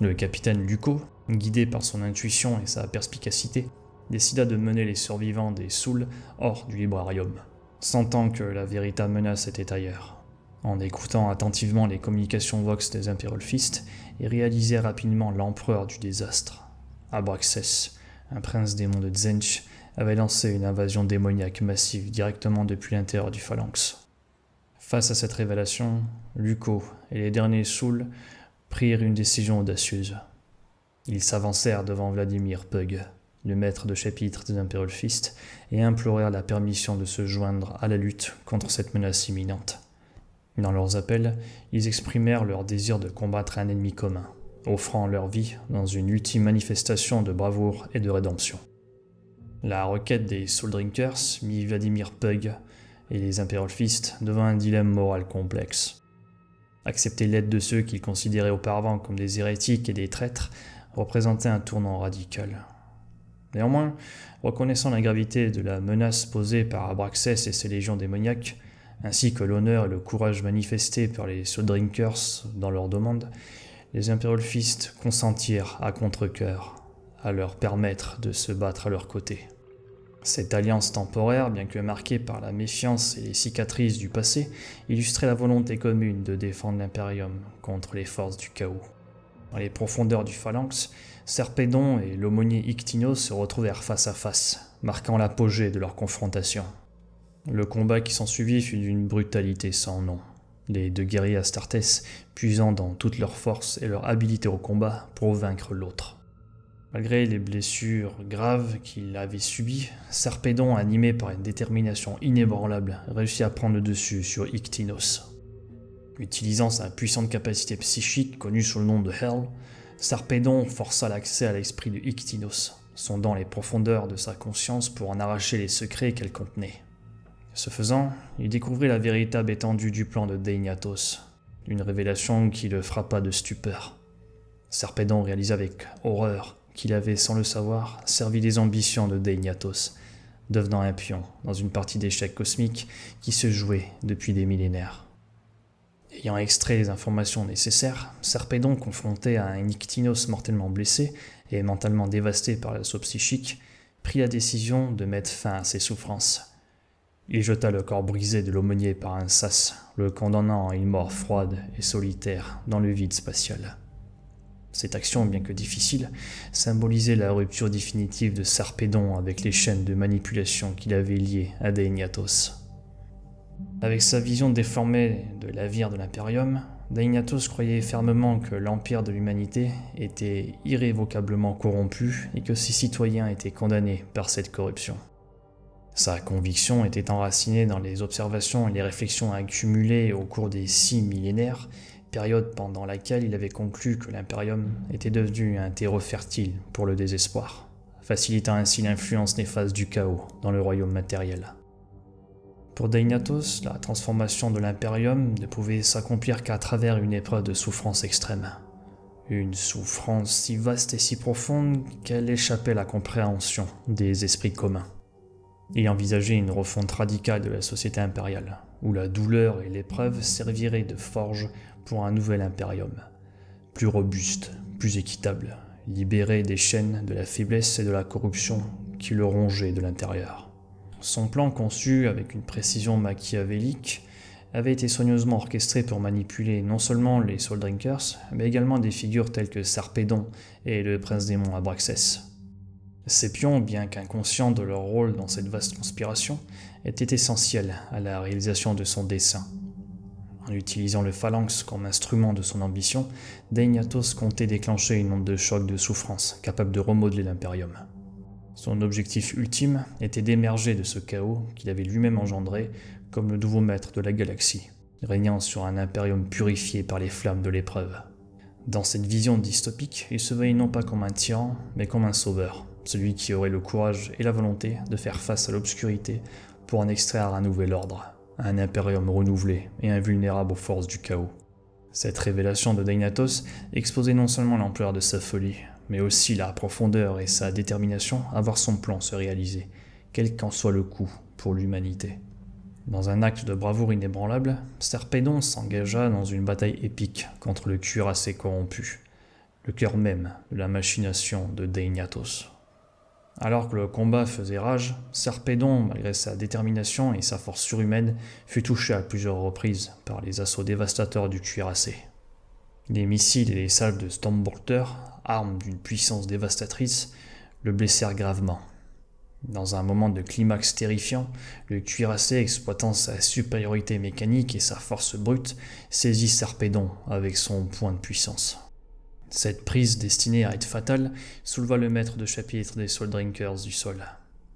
A: Le capitaine Luco, guidé par son intuition et sa perspicacité, décida de mener les survivants des Souls hors du Librarium, sentant que la véritable menace était ailleurs en écoutant attentivement les communications vox des impérolfistes ils réalisait rapidement l'empereur du désastre. Abraxès, un prince démon de Zench, avait lancé une invasion démoniaque massive directement depuis l'intérieur du phalanx. Face à cette révélation, Luco et les derniers Souls prirent une décision audacieuse. Ils s'avancèrent devant Vladimir Pug, le maître de chapitre des impérolfistes, et implorèrent la permission de se joindre à la lutte contre cette menace imminente. Dans leurs appels, ils exprimèrent leur désir de combattre un ennemi commun, offrant leur vie dans une ultime manifestation de bravoure et de rédemption. La requête des Soul Drinkers mit Vladimir Pug et les Fist devant un dilemme moral complexe. Accepter l'aide de ceux qu'ils considéraient auparavant comme des hérétiques et des traîtres représentait un tournant radical. Néanmoins, reconnaissant la gravité de la menace posée par Abraxas et ses légions démoniaques, ainsi que l'honneur et le courage manifestés par les drinkers dans leurs demandes, les impériolfistes consentirent à contre-coeur à leur permettre de se battre à leur côté. Cette alliance temporaire, bien que marquée par la méfiance et les cicatrices du passé, illustrait la volonté commune de défendre l'Imperium contre les forces du chaos. Dans les profondeurs du phalanx, Serpédon et l'aumônier Ictinos se retrouvèrent face à face, marquant l'apogée de leur confrontation. Le combat qui s'ensuivit fut d'une brutalité sans nom. Les deux guerriers Astartes, puisant dans toute leur force et leur habileté au combat pour vaincre l'autre. Malgré les blessures graves qu'il avait subies, Sarpedon, animé par une détermination inébranlable, réussit à prendre le dessus sur Ictinos. Utilisant sa puissante capacité psychique connue sous le nom de Hell, Sarpedon força l'accès à l'esprit de Ictinos, sondant les profondeurs de sa conscience pour en arracher les secrets qu'elle contenait. Ce faisant, il découvrit la véritable étendue du plan de Deignatos, une révélation qui le frappa de stupeur. Serpédon réalisa avec horreur qu'il avait, sans le savoir, servi les ambitions de Deignatos, devenant un pion dans une partie d'échecs cosmiques qui se jouait depuis des millénaires. Ayant extrait les informations nécessaires, Serpédon, confronté à un Ictinos mortellement blessé et mentalement dévasté par la l'assaut psychique, prit la décision de mettre fin à ses souffrances il jeta le corps brisé de l'aumônier par un sas, le condamnant à une mort froide et solitaire dans le vide spatial. Cette action, bien que difficile, symbolisait la rupture définitive de Sarpedon avec les chaînes de manipulation qu'il avait liées à Daignatos. Avec sa vision déformée de l'avenir de l'Imperium, Daignatos croyait fermement que l'empire de l'humanité était irrévocablement corrompu et que ses citoyens étaient condamnés par cette corruption. Sa conviction était enracinée dans les observations et les réflexions accumulées au cours des six millénaires, période pendant laquelle il avait conclu que l'impérium était devenu un terreau fertile pour le désespoir, facilitant ainsi l'influence néfaste du chaos dans le royaume matériel. Pour Deinatos, la transformation de l'impérium ne pouvait s'accomplir qu'à travers une épreuve de souffrance extrême. Une souffrance si vaste et si profonde qu'elle échappait à la compréhension des esprits communs et envisager une refonte radicale de la société impériale, où la douleur et l'épreuve serviraient de forge pour un nouvel impérium, plus robuste, plus équitable, libéré des chaînes de la faiblesse et de la corruption qui le rongeaient de l'intérieur. Son plan conçu avec une précision machiavélique avait été soigneusement orchestré pour manipuler non seulement les Soul Drinkers, mais également des figures telles que Sarpedon et le prince démon Abraxas. Ces pions, bien qu'inconscients de leur rôle dans cette vaste conspiration, étaient essentiels à la réalisation de son dessein. En utilisant le phalanx comme instrument de son ambition, Deignatos comptait déclencher une onde de choc de souffrance capable de remodeler l'Imperium. Son objectif ultime était d'émerger de ce chaos qu'il avait lui-même engendré comme le nouveau maître de la galaxie, régnant sur un Imperium purifié par les flammes de l'épreuve. Dans cette vision dystopique, il se veille non pas comme un tyran, mais comme un sauveur, celui qui aurait le courage et la volonté de faire face à l'obscurité pour en extraire un nouvel ordre, un impérium renouvelé et invulnérable aux forces du chaos. Cette révélation de Deinatos exposait non seulement l'ampleur de sa folie, mais aussi la profondeur et sa détermination à voir son plan se réaliser, quel qu'en soit le coût pour l'humanité. Dans un acte de bravoure inébranlable, Serpédon s'engagea dans une bataille épique contre le cuirassé corrompu, le cœur même de la machination de Deinatos. Alors que le combat faisait rage, Serpédon, malgré sa détermination et sa force surhumaine, fut touché à plusieurs reprises par les assauts dévastateurs du cuirassé. Les missiles et les salves de Stormbolter, armes d'une puissance dévastatrice, le blessèrent gravement. Dans un moment de climax terrifiant, le cuirassé, exploitant sa supériorité mécanique et sa force brute, saisit Sarpedon avec son point de puissance. Cette prise destinée à être fatale souleva le maître de chapitre des Soul Drinkers du sol.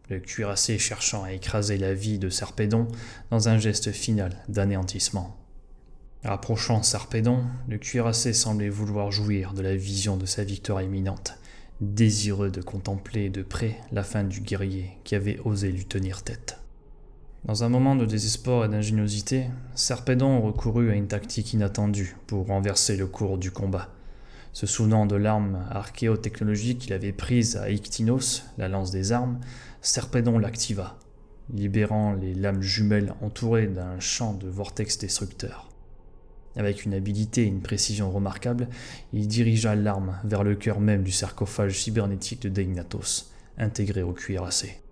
A: Le cuirassé cherchant à écraser la vie de Serpédon dans un geste final d'anéantissement. Approchant Serpédon, le cuirassé semblait vouloir jouir de la vision de sa victoire imminente, désireux de contempler de près la fin du guerrier qui avait osé lui tenir tête. Dans un moment de désespoir et d'ingéniosité, Serpédon recourut à une tactique inattendue pour renverser le cours du combat, se souvenant de l'arme archéotechnologique qu'il avait prise à Ictinos, la lance des armes, Serpedon l'activa, libérant les lames jumelles entourées d'un champ de vortex destructeur. Avec une habileté et une précision remarquables, il dirigea l'arme vers le cœur même du sarcophage cybernétique de Deignatos, intégré au cuirassé.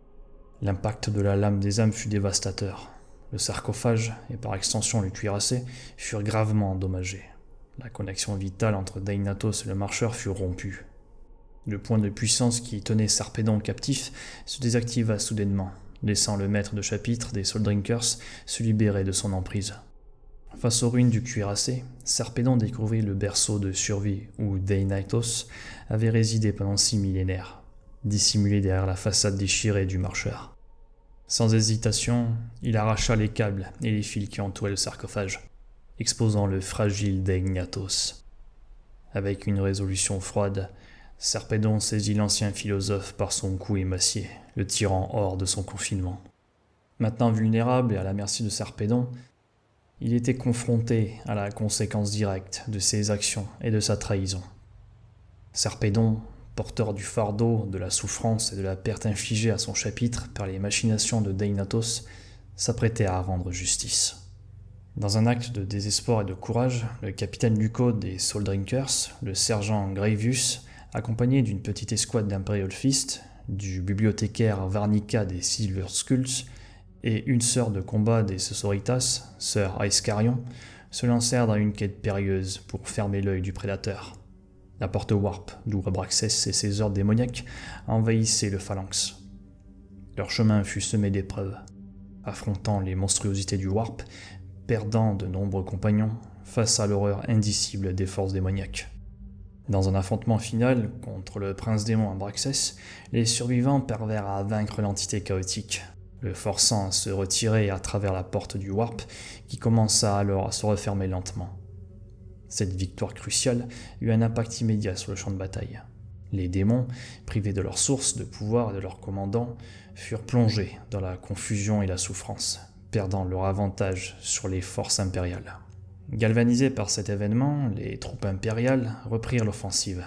A: L'impact de la lame des âmes fut dévastateur. Le sarcophage, et par extension le cuirassé, furent gravement endommagés. La connexion vitale entre Deinatos et le marcheur fut rompue. Le point de puissance qui tenait Sarpedon captif se désactiva soudainement, laissant le maître de chapitre des Soul Drinkers se libérer de son emprise. Face aux ruines du cuirassé, Sarpedon découvrit le berceau de survie où Deinatos avait résidé pendant six millénaires, dissimulé derrière la façade déchirée du marcheur. Sans hésitation, il arracha les câbles et les fils qui entouraient le sarcophage exposant le fragile d'Egnatos. Avec une résolution froide, Serpédon saisit l'ancien philosophe par son cou émacié, le tirant hors de son confinement. Maintenant vulnérable et à la merci de Serpédon, il était confronté à la conséquence directe de ses actions et de sa trahison. Serpédon, porteur du fardeau de la souffrance et de la perte infligée à son chapitre par les machinations de Deinatos, s'apprêtait à rendre justice. Dans un acte de désespoir et de courage, le capitaine Luco des Soul Drinkers, le sergent Gravius, accompagné d'une petite escouade d'Imperial Fist, du bibliothécaire Varnica des Silver Skulls et une sœur de combat des Sosoritas, sœur Aescarion, se lancèrent dans une quête périlleuse pour fermer l'œil du prédateur. La porte Warp, d'où Abraxas et ses ordres démoniaques envahissaient le phalanx. Leur chemin fut semé d'épreuves. Affrontant les monstruosités du Warp, perdant de nombreux compagnons face à l'horreur indicible des forces démoniaques. Dans un affrontement final contre le prince démon Abraxès, les survivants parvinrent à vaincre l'entité chaotique, le forçant à se retirer à travers la porte du warp qui commença alors à se refermer lentement. Cette victoire cruciale eut un impact immédiat sur le champ de bataille. Les démons, privés de leur source de pouvoir et de leur commandant, furent plongés dans la confusion et la souffrance perdant leur avantage sur les forces impériales. Galvanisées par cet événement, les troupes impériales reprirent l'offensive,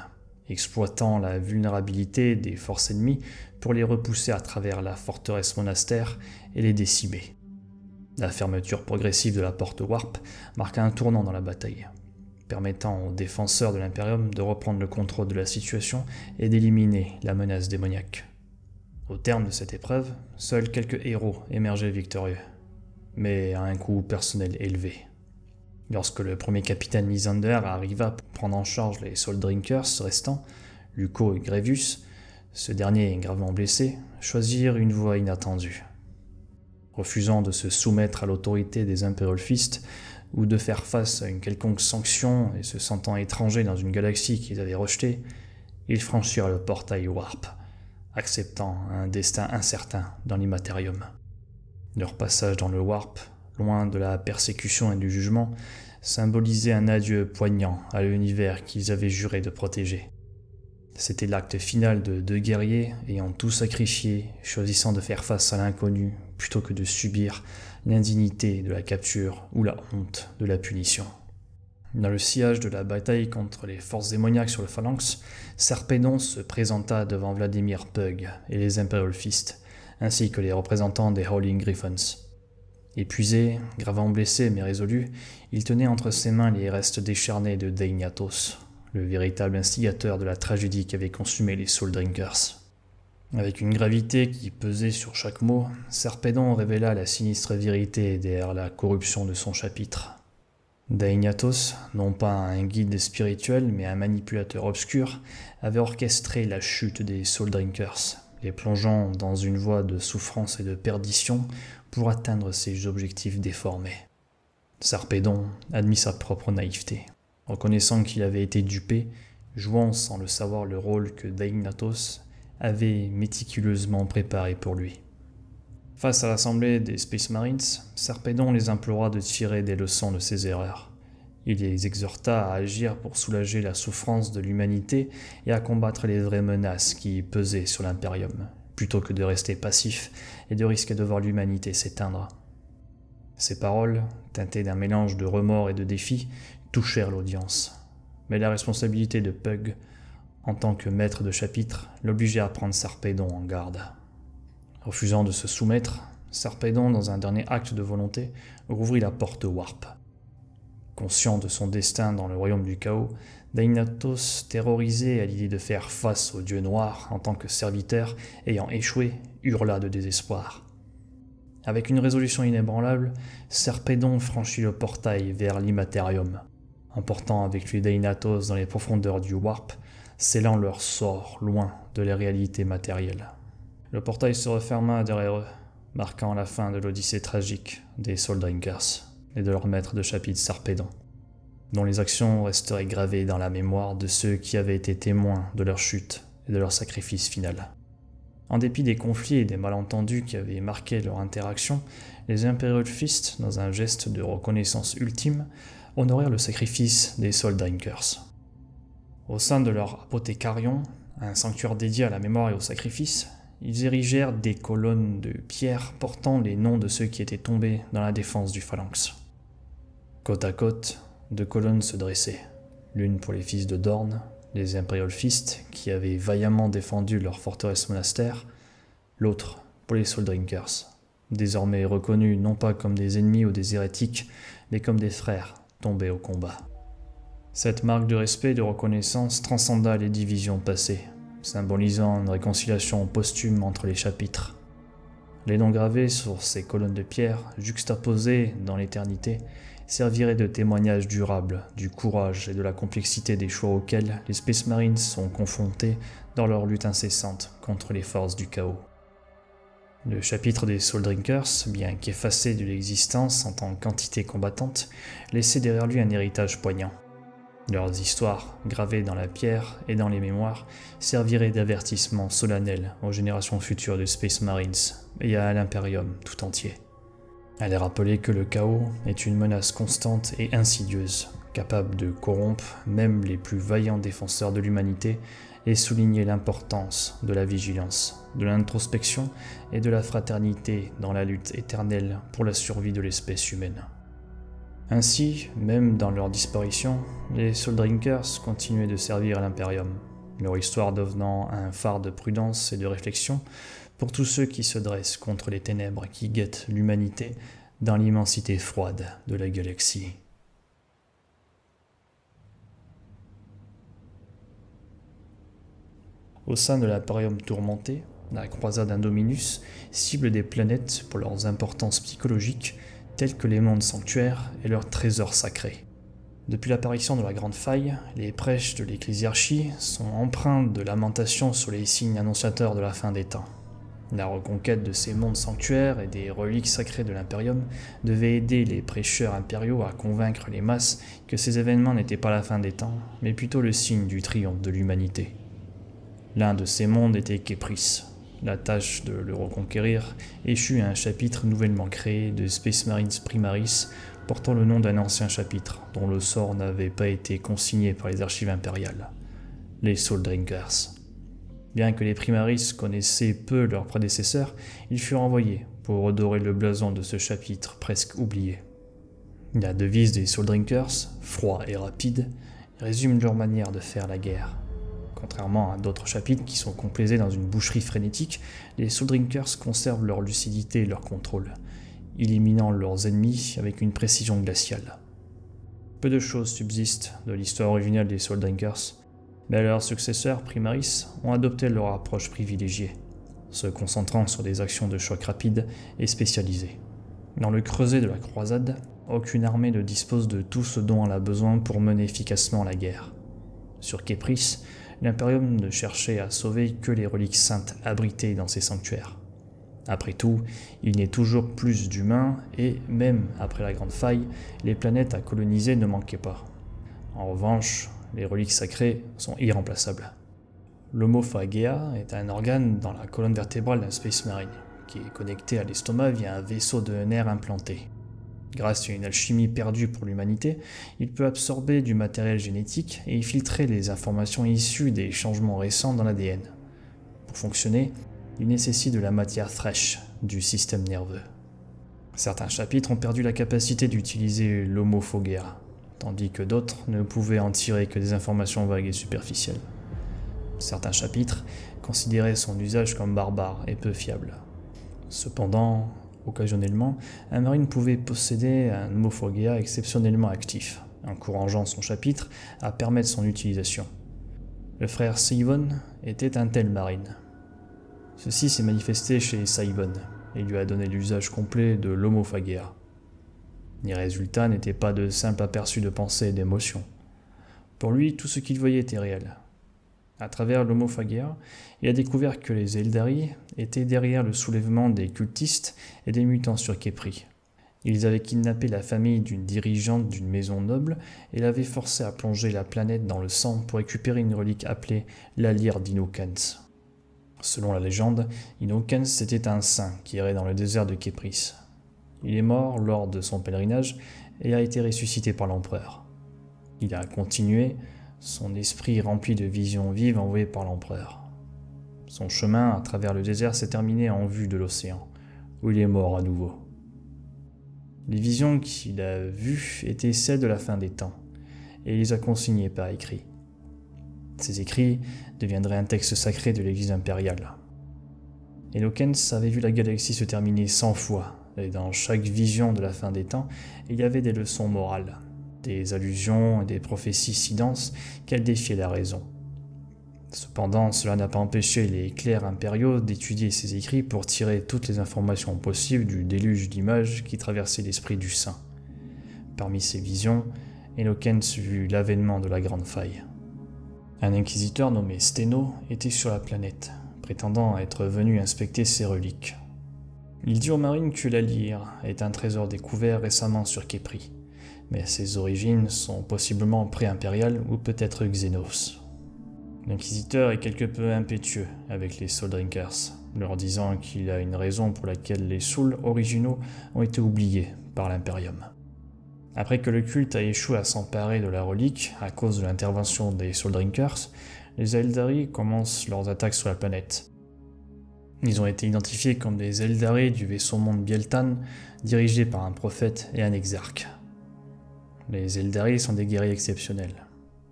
A: exploitant la vulnérabilité des forces ennemies pour les repousser à travers la forteresse monastère et les décimer. La fermeture progressive de la porte Warp marqua un tournant dans la bataille, permettant aux défenseurs de l'Imperium de reprendre le contrôle de la situation et d'éliminer la menace démoniaque. Au terme de cette épreuve, seuls quelques héros émergeaient victorieux mais à un coût personnel élevé. Lorsque le premier capitaine Lysander arriva pour prendre en charge les Soul Drinkers restants, Luco et Grevius, ce dernier gravement blessé, choisirent une voie inattendue. Refusant de se soumettre à l'autorité des Imperial ou de faire face à une quelconque sanction et se sentant étranger dans une galaxie qu'ils avaient rejetée, ils franchirent le portail Warp, acceptant un destin incertain dans l'immatérium. Leur passage dans le Warp, loin de la persécution et du jugement, symbolisait un adieu poignant à l'univers qu'ils avaient juré de protéger. C'était l'acte final de deux guerriers ayant tout sacrifié, choisissant de faire face à l'inconnu plutôt que de subir l'indignité de la capture ou la honte de la punition. Dans le sillage de la bataille contre les forces démoniaques sur le phalanx, Sarpedon se présenta devant Vladimir Pug et les Imperial ainsi que les représentants des Howling Griffons. Épuisé, gravement blessé mais résolu, il tenait entre ses mains les restes décharnés de Deignatos, le véritable instigateur de la tragédie qu'avaient consumé les Soul Drinkers. Avec une gravité qui pesait sur chaque mot, Serpédon révéla la sinistre vérité derrière la corruption de son chapitre. Deignatos, non pas un guide spirituel mais un manipulateur obscur, avait orchestré la chute des Soul Drinkers, les plongeant dans une voie de souffrance et de perdition pour atteindre ses objectifs déformés. Sarpedon admit sa propre naïveté, reconnaissant qu'il avait été dupé, jouant sans le savoir le rôle que Daignatos avait méticuleusement préparé pour lui. Face à l'assemblée des Space Marines, Sarpedon les implora de tirer des leçons de ses erreurs. Il les exhorta à agir pour soulager la souffrance de l'humanité et à combattre les vraies menaces qui pesaient sur l'impérium, plutôt que de rester passif et de risquer de voir l'humanité s'éteindre. Ces paroles, teintées d'un mélange de remords et de défis, touchèrent l'audience. Mais la responsabilité de Pug, en tant que maître de chapitre, l'obligeait à prendre Sarpedon en garde. Refusant de se soumettre, Sarpedon, dans un dernier acte de volonté, rouvrit la porte Warp. Conscient de son destin dans le royaume du chaos, Dainatos, terrorisé à l'idée de faire face au dieu noir en tant que serviteur ayant échoué, hurla de désespoir. Avec une résolution inébranlable, Serpédon franchit le portail vers l'Immaterium, emportant avec lui Dainatos dans les profondeurs du Warp, scellant leur sort loin de les réalités matérielles. Le portail se referma derrière eux, marquant la fin de l'odyssée tragique des Soul et de leur maître de chapitre Sarpedon, dont les actions resteraient gravées dans la mémoire de ceux qui avaient été témoins de leur chute et de leur sacrifice final. En dépit des conflits et des malentendus qui avaient marqué leur interaction, les Imperial Fist, dans un geste de reconnaissance ultime, honorèrent le sacrifice des Drinkers. Au sein de leur Apothécarion, un sanctuaire dédié à la mémoire et au sacrifice, ils érigèrent des colonnes de pierre portant les noms de ceux qui étaient tombés dans la défense du phalanx. Côte à côte, deux colonnes se dressaient, l'une pour les fils de Dorn, les impériolfistes qui avaient vaillamment défendu leur forteresse monastère, l'autre pour les Soul Drinkers, désormais reconnus non pas comme des ennemis ou des hérétiques, mais comme des frères tombés au combat. Cette marque de respect et de reconnaissance transcenda les divisions passées, symbolisant une réconciliation posthume entre les chapitres. Les noms gravés sur ces colonnes de pierre, juxtaposées dans l'éternité, servirait de témoignage durable du courage et de la complexité des choix auxquels les Space Marines sont confrontés dans leur lutte incessante contre les forces du chaos. Le chapitre des Soul Drinkers, bien qu'effacé de l'existence en tant qu'entité combattante, laissait derrière lui un héritage poignant. Leurs histoires, gravées dans la pierre et dans les mémoires, serviraient d'avertissement solennel aux générations futures de Space Marines et à l'Imperium tout entier. Elle rappelée que le chaos est une menace constante et insidieuse, capable de corrompre même les plus vaillants défenseurs de l'humanité, et souligner l'importance de la vigilance, de l'introspection et de la fraternité dans la lutte éternelle pour la survie de l'espèce humaine. Ainsi, même dans leur disparition, les Soul Drinkers continuaient de servir à l'Imperium, leur histoire devenant un phare de prudence et de réflexion pour tous ceux qui se dressent contre les ténèbres qui guettent l'humanité dans l'immensité froide de la galaxie. Au sein de l'Aparium tourmenté, la croisade Indominus cible des planètes pour leurs importances psychologiques telles que les mondes sanctuaires et leurs trésors sacrés. Depuis l'apparition de la Grande Faille, les prêches de l'Ecclésiarchie sont empreints de lamentations sur les signes annonciateurs de la fin des temps. La reconquête de ces mondes sanctuaires et des reliques sacrées de l'Imperium devait aider les prêcheurs impériaux à convaincre les masses que ces événements n'étaient pas la fin des temps, mais plutôt le signe du triomphe de l'humanité. L'un de ces mondes était Kepris. La tâche de le reconquérir échut à un chapitre nouvellement créé de Space Marines Primaris portant le nom d'un ancien chapitre dont le sort n'avait pas été consigné par les archives impériales, les Soul Drinkers. Bien que les Primaris connaissaient peu leurs prédécesseurs, ils furent envoyés pour redorer le blason de ce chapitre presque oublié. La devise des Soul Drinkers, froid et rapide, résume leur manière de faire la guerre. Contrairement à d'autres chapitres qui sont complaisés dans une boucherie frénétique, les Soul Drinkers conservent leur lucidité et leur contrôle, éliminant leurs ennemis avec une précision glaciale. Peu de choses subsistent de l'histoire originale des Soul Drinkers, mais leurs successeurs primaris ont adopté leur approche privilégiée, se concentrant sur des actions de choc rapides et spécialisées. Dans le creuset de la croisade, aucune armée ne dispose de tout ce dont elle a besoin pour mener efficacement la guerre. Sur Képris, l'Imperium ne cherchait à sauver que les reliques saintes abritées dans ses sanctuaires. Après tout, il n'est toujours plus d'humains et, même après la Grande Faille, les planètes à coloniser ne manquaient pas. En revanche, les reliques sacrées sont irremplaçables. L'homophagea est un organe dans la colonne vertébrale d'un Space Marine, qui est connecté à l'estomac via un vaisseau de nerfs implanté. Grâce à une alchimie perdue pour l'humanité, il peut absorber du matériel génétique et filtrer les informations issues des changements récents dans l'ADN. Pour fonctionner, il nécessite de la matière fraîche du système nerveux. Certains chapitres ont perdu la capacité d'utiliser l'homophogea, tandis que d'autres ne pouvaient en tirer que des informations vagues et superficielles. Certains chapitres considéraient son usage comme barbare et peu fiable. Cependant, occasionnellement, un marine pouvait posséder un homophagia exceptionnellement actif, encourageant son chapitre à permettre son utilisation. Le frère Sivon était un tel marine. Ceci s'est manifesté chez Saibon et lui a donné l'usage complet de l'homophagia. Les résultats n'étaient pas de simples aperçus de pensées et d'émotions. Pour lui, tout ce qu'il voyait était réel. À travers l'homophagia, il a découvert que les Eldari étaient derrière le soulèvement des cultistes et des mutants sur Képri. Ils avaient kidnappé la famille d'une dirigeante d'une maison noble et l'avaient forcée à plonger la planète dans le sang pour récupérer une relique appelée la lyre d'Inokens. Selon la légende, Inokens était un saint qui errait dans le désert de Képris. Il est mort lors de son pèlerinage et a été ressuscité par l'empereur. Il a continué, son esprit rempli de visions vives envoyées par l'empereur. Son chemin à travers le désert s'est terminé en vue de l'océan, où il est mort à nouveau. Les visions qu'il a vues étaient celles de la fin des temps, et il les a consignées par écrit. Ces écrits deviendraient un texte sacré de l'Église impériale. Lokens avait vu la galaxie se terminer cent fois et dans chaque vision de la fin des temps, il y avait des leçons morales, des allusions et des prophéties si denses qu'elles défiaient la raison. Cependant, cela n'a pas empêché les clercs impériaux d'étudier ces écrits pour tirer toutes les informations possibles du déluge d'images qui traversait l'esprit du saint. Parmi ces visions, Eloquence vit l'avènement de la Grande Faille. Un inquisiteur nommé Steno était sur la planète, prétendant être venu inspecter ses reliques. Il dit aux marines que la lyre est un trésor découvert récemment sur Kepri, mais ses origines sont possiblement pré-impériales ou peut-être xenos L'inquisiteur est quelque peu impétueux avec les Soul Drinkers, leur disant qu'il a une raison pour laquelle les Souls originaux ont été oubliés par l'Imperium. Après que le culte a échoué à s'emparer de la relique à cause de l'intervention des Soul Drinkers, les Eldari commencent leurs attaques sur la planète, ils ont été identifiés comme des Eldarés du vaisseau monde Bieltan, dirigés par un prophète et un exarque. Les Eldari sont des guerriers exceptionnels.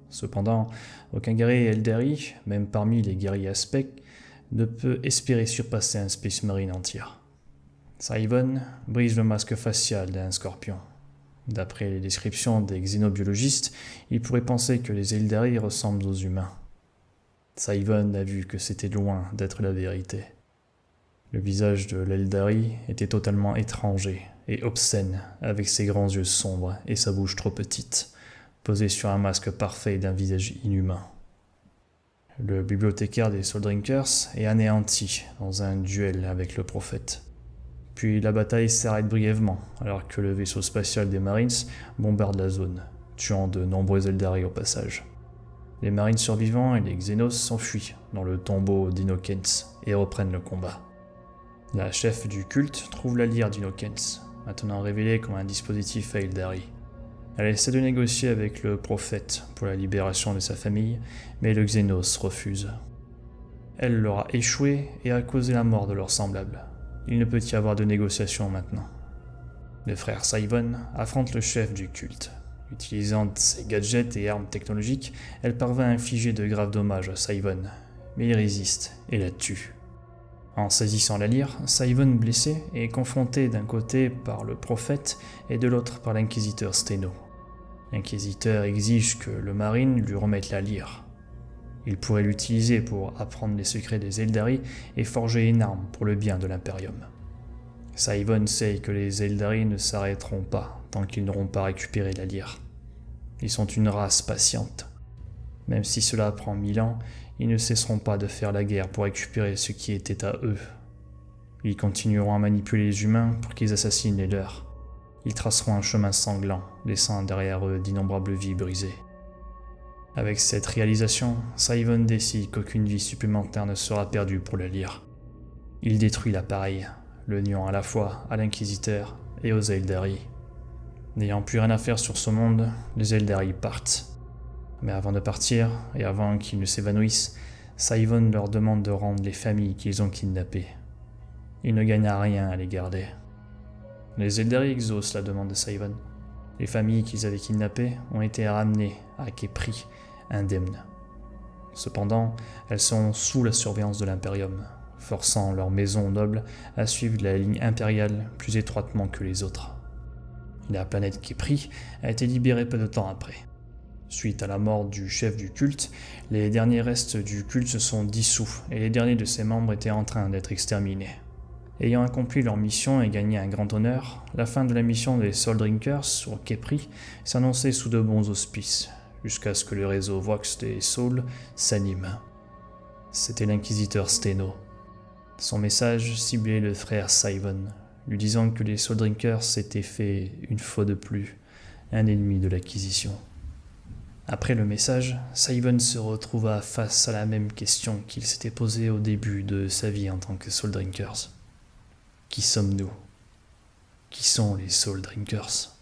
A: Cependant, aucun guerrier Eldari, même parmi les guerriers Aspect, ne peut espérer surpasser un Space Marine entier. Saivon brise le masque facial d'un scorpion. D'après les descriptions des xénobiologistes, il pourrait penser que les Eldari ressemblent aux humains. Saivon a vu que c'était loin d'être la vérité. Le visage de l'Eldari était totalement étranger et obscène, avec ses grands yeux sombres et sa bouche trop petite, posée sur un masque parfait d'un visage inhumain. Le bibliothécaire des Soul Drinkers est anéanti dans un duel avec le prophète. Puis la bataille s'arrête brièvement, alors que le vaisseau spatial des Marines bombarde la zone, tuant de nombreux Eldari au passage. Les Marines survivants et les Xenos s'enfuient dans le tombeau d'Inokens et reprennent le combat. La chef du culte trouve la lyre d'Inokens, maintenant révélée comme un dispositif à Eldari. Elle essaie de négocier avec le prophète pour la libération de sa famille, mais le Xenos refuse. Elle leur a échoué et a causé la mort de leurs semblables. Il ne peut y avoir de négociation maintenant. Le frère Saivon affronte le chef du culte. Utilisant ses gadgets et armes technologiques, elle parvient à infliger de graves dommages à Saivon, mais il résiste et la tue. En saisissant la lyre, Simon blessé est confronté d'un côté par le prophète et de l'autre par l'inquisiteur Steno. L'inquisiteur exige que le marine lui remette la lyre. Il pourrait l'utiliser pour apprendre les secrets des Eldari et forger une arme pour le bien de l'Imperium. Saivon sait que les Eldari ne s'arrêteront pas tant qu'ils n'auront pas récupéré la lyre. Ils sont une race patiente. Même si cela prend mille ans, ils ne cesseront pas de faire la guerre pour récupérer ce qui était à eux. Ils continueront à manipuler les humains pour qu'ils assassinent les leurs. Ils traceront un chemin sanglant, laissant derrière eux d'innombrables vies brisées. Avec cette réalisation, Simon décide qu'aucune vie supplémentaire ne sera perdue pour le lire. Il détruit l'appareil, le niant à la fois à l'Inquisiteur et aux Eldari. N'ayant plus rien à faire sur ce monde, les Eldari partent mais avant de partir, et avant qu'ils ne s'évanouissent, Saivon leur demande de rendre les familles qu'ils ont kidnappées. Il ne gagne à rien à les garder. Les Eldarix la demande de Saivon. Les familles qu'ils avaient kidnappées ont été ramenées à Kepri indemnes. Cependant, elles sont sous la surveillance de l'Imperium, forçant leurs maisons nobles à suivre la ligne impériale plus étroitement que les autres. La planète Kepri a été libérée peu de temps après. Suite à la mort du chef du culte, les derniers restes du culte se sont dissous et les derniers de ses membres étaient en train d'être exterminés. Ayant accompli leur mission et gagné un grand honneur, la fin de la mission des Soul Drinkers sur Kepri s'annonçait sous de bons auspices, jusqu'à ce que le réseau Vox des Souls s'anime. C'était l'inquisiteur Steno. Son message ciblait le frère Simon, lui disant que les Soul Drinkers s'étaient fait, une fois de plus, un ennemi de l'acquisition. Après le message, Simon se retrouva face à la même question qu'il s'était posée au début de sa vie en tant que Soul Drinkers. Qui sommes-nous Qui sont les Soul Drinkers